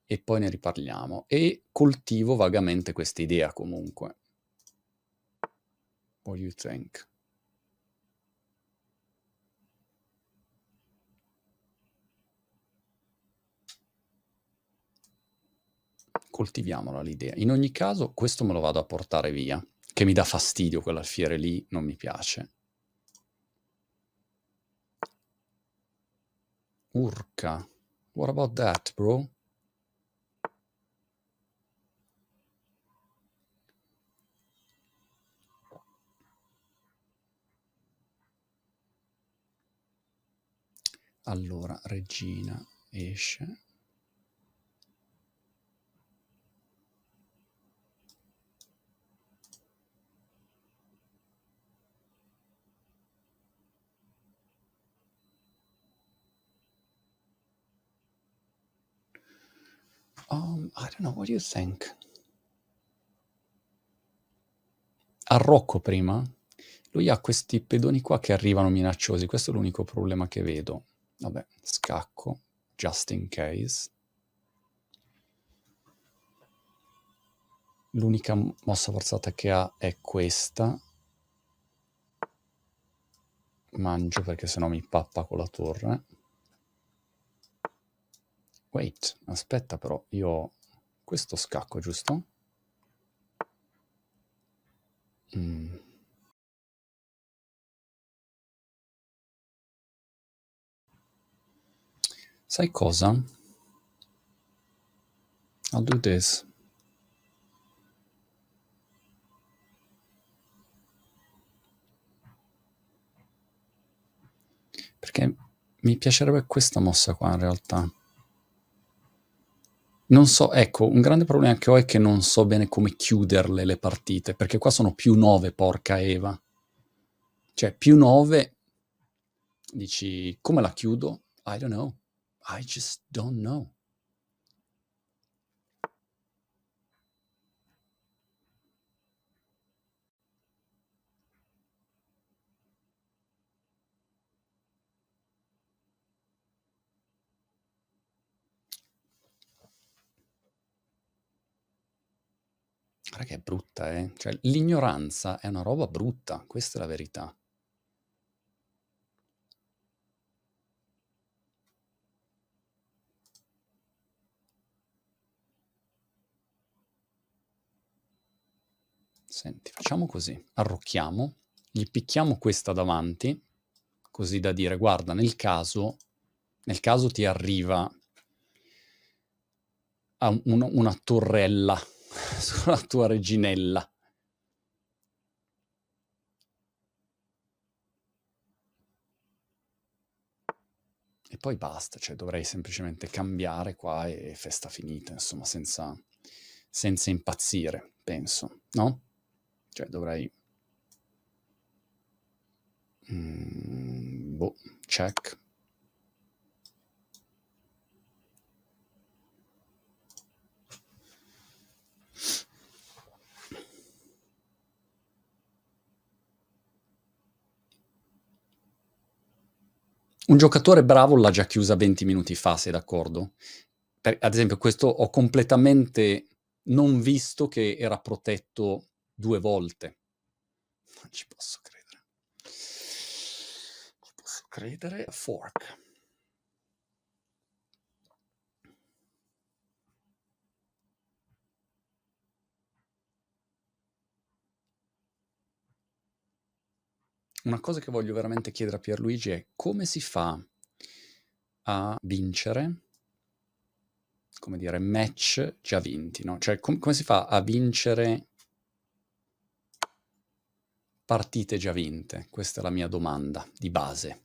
[SPEAKER 1] e poi ne riparliamo. E coltivo vagamente questa idea comunque. What do you think? coltiviamola l'idea. In ogni caso, questo me lo vado a portare via, che mi dà fastidio quell'alfiere lì, non mi piace. Urca. What about that, bro? Allora, regina esce. Um, I don't know, what do you think? A Rocco prima, lui ha questi pedoni qua che arrivano minacciosi, questo è l'unico problema che vedo. Vabbè, scacco, just in case. L'unica mossa forzata che ha è questa. Mangio perché sennò mi pappa con la torre. Wait, aspetta però, io ho questo scacco, giusto? Mm. Sai cosa? I'll do this. Perché mi piacerebbe questa mossa qua in realtà. Non so, ecco, un grande problema che ho è che non so bene come chiuderle le partite, perché qua sono più 9, porca Eva. Cioè, più 9, dici, come la chiudo? I don't know. I just don't know. Guarda che è brutta, eh? Cioè, l'ignoranza è una roba brutta, questa è la verità. Senti, facciamo così, arrocchiamo, gli picchiamo questa davanti, così da dire, guarda, nel caso, nel caso ti arriva una, una torrella sono la tua reginella. E poi basta, cioè dovrei semplicemente cambiare qua e festa finita, insomma, senza, senza impazzire, penso, no? Cioè dovrei... Mm, boh, check. un giocatore bravo l'ha già chiusa 20 minuti fa, sei d'accordo? Per, ad esempio, questo ho completamente non visto che era protetto due volte. Non ci posso credere. Non ci posso credere. Fork. una cosa che voglio veramente chiedere a Pierluigi è come si fa a vincere, come dire, match già vinti, no? Cioè com- come si fa a vincere partite già vinte? Questa è la mia domanda di base.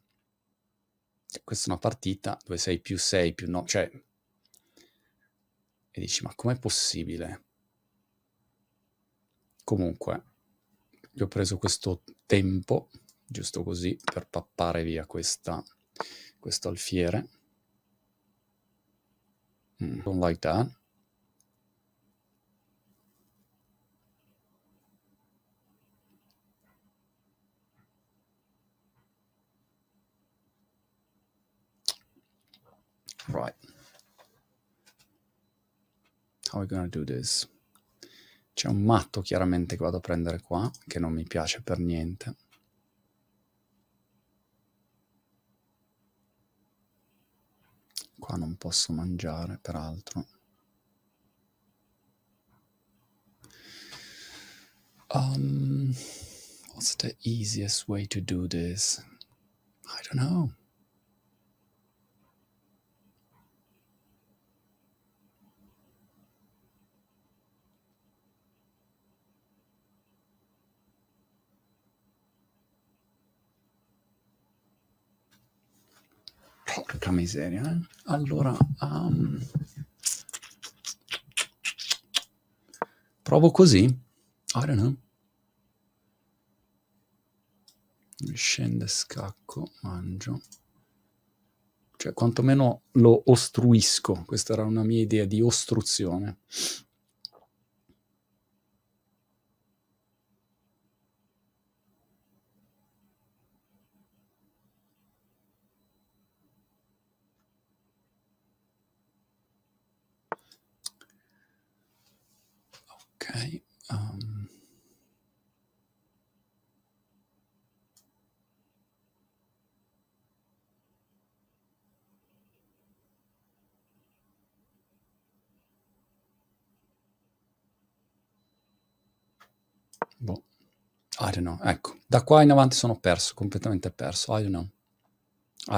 [SPEAKER 1] Cioè, questa è una partita dove sei più 6, più 9, cioè... E dici, ma com'è possibile? Comunque, gli ho preso questo tempo giusto così per pappare via questa, questo alfiere. Mm, don't like that. Right. How are we gonna do this? C'è un matto chiaramente che vado a prendere qua, che non mi piace per niente. posso mangiare, peraltro. Um, what's the easiest way to do this? I don't know. Porca miseria. Eh? Allora, um... provo così. I don't know. Scende, scacco, mangio. Cioè, quantomeno lo ostruisco. Questa era una mia idea di ostruzione. Um, boh. I don't know. Ecco, da qua in avanti sono perso, completamente perso. I don't know.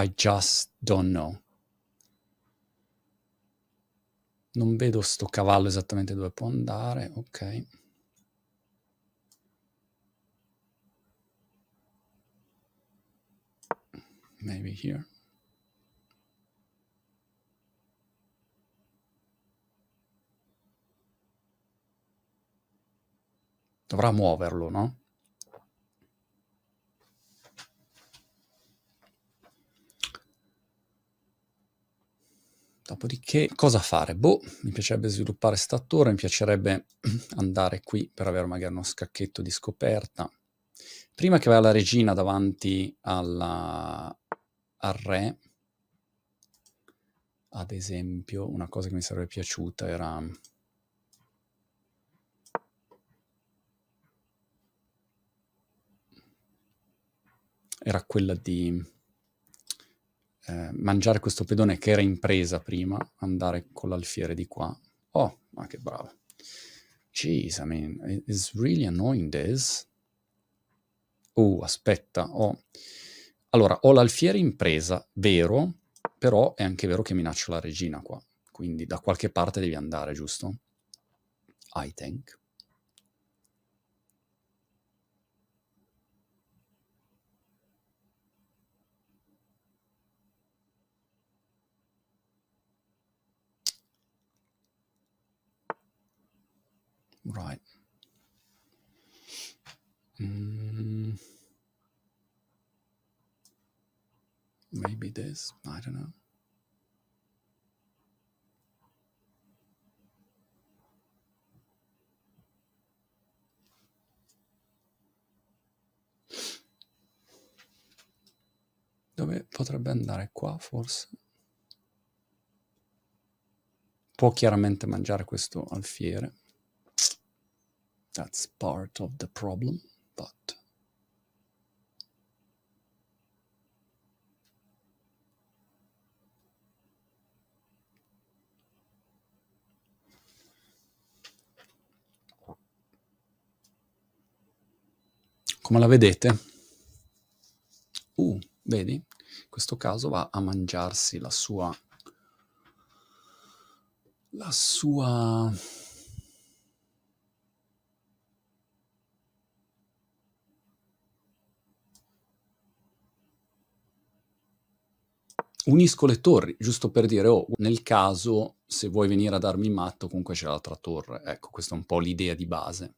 [SPEAKER 1] I just don't know. Non vedo sto cavallo esattamente dove può andare, ok. maybe here. Dovrà muoverlo, no? Dopodiché cosa fare? Boh, mi piacerebbe sviluppare statura, mi piacerebbe andare qui per avere magari uno scacchetto di scoperta. Prima che vada la regina davanti alla, al re, ad esempio, una cosa che mi sarebbe piaciuta era... era quella di eh, mangiare questo pedone che era in presa prima, andare con l'alfiere di qua. Oh, ma che bravo. Jeez, I mean, it's really annoying this. Oh, aspetta, Oh allora, ho l'alfiere impresa, vero, però è anche vero che minaccio la regina qua. Quindi da qualche parte devi andare, giusto? I think. Right. Mm. Maybe this, I don't know. Dove potrebbe andare qua forse? Può chiaramente mangiare questo alfiere. That's part of the problem, but come la vedete? Uh, vedi? In questo caso va a mangiarsi la sua... la sua... unisco le torri, giusto per dire, oh, nel caso se vuoi venire a darmi matto, comunque c'è l'altra torre. Ecco, questa è un po' l'idea di base.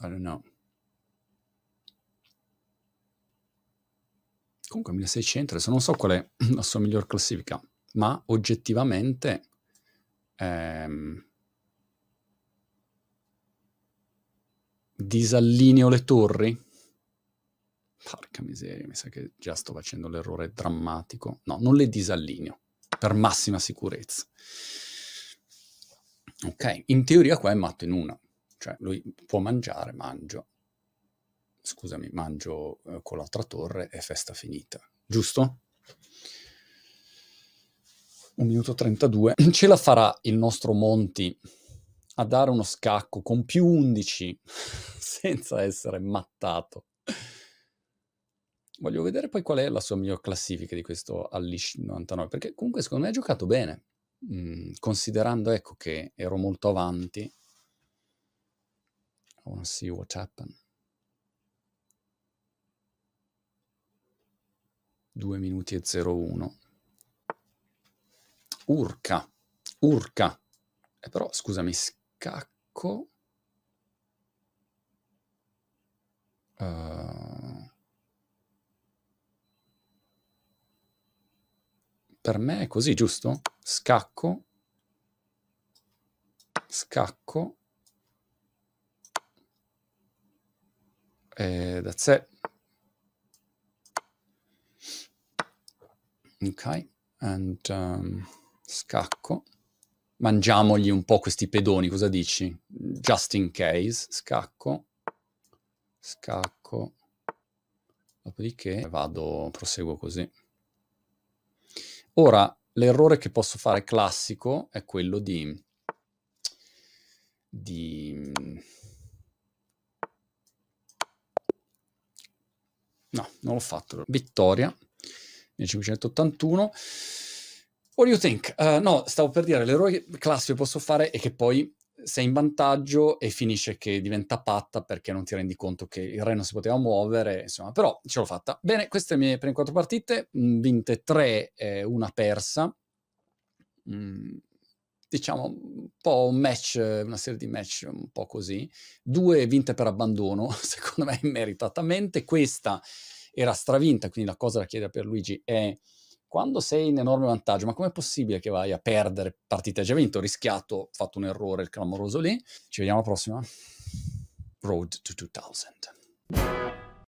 [SPEAKER 1] I don't know. Comunque 1600, adesso non so qual è la sua miglior classifica, ma oggettivamente ehm, disallineo le torri. Porca miseria, mi sa che già sto facendo l'errore drammatico. No, non le disallineo, per massima sicurezza. Ok, in teoria qua è matto in una, cioè lui può mangiare, mangio, scusami, mangio eh, con l'altra torre e festa finita, giusto? Un minuto 32. Ce la farà il nostro Monti a dare uno scacco con più 11 senza essere mattato. Voglio vedere poi qual è la sua migliore classifica di questo Allish 99, perché comunque secondo me ha giocato bene, mm, considerando ecco che ero molto avanti i want to see what happened. Due minuti e zero uno. Urca, urca. Eh, però scusami, scacco.
[SPEAKER 3] Uh...
[SPEAKER 1] Per me è così, giusto? Scacco. Scacco. da eh, that's Ok, and um, scacco. Mangiamogli un po' questi pedoni, cosa dici? Just in case, scacco, scacco, dopodiché vado, proseguo così. Ora, l'errore che posso fare classico è quello di... di No, non l'ho fatto. Vittoria, 1581. What do you think? Uh, no, stavo per dire, l'errore classico che posso fare è che poi sei in vantaggio e finisce che diventa patta perché non ti rendi conto che il re non si poteva muovere, insomma, però ce l'ho fatta. Bene, queste mie prime quattro partite, mm, vinte tre, eh, una persa. Mm, diciamo, un po' un match, una serie di match un po' così, due vinte per abbandono, secondo me meritatamente, questa era stravinta, quindi la cosa da chiedere per Luigi è quando sei in enorme vantaggio, ma com'è possibile che vai a perdere partite? Hai già vinto, rischiato, fatto un errore il clamoroso lì. Ci vediamo alla prossima. Road to 2000.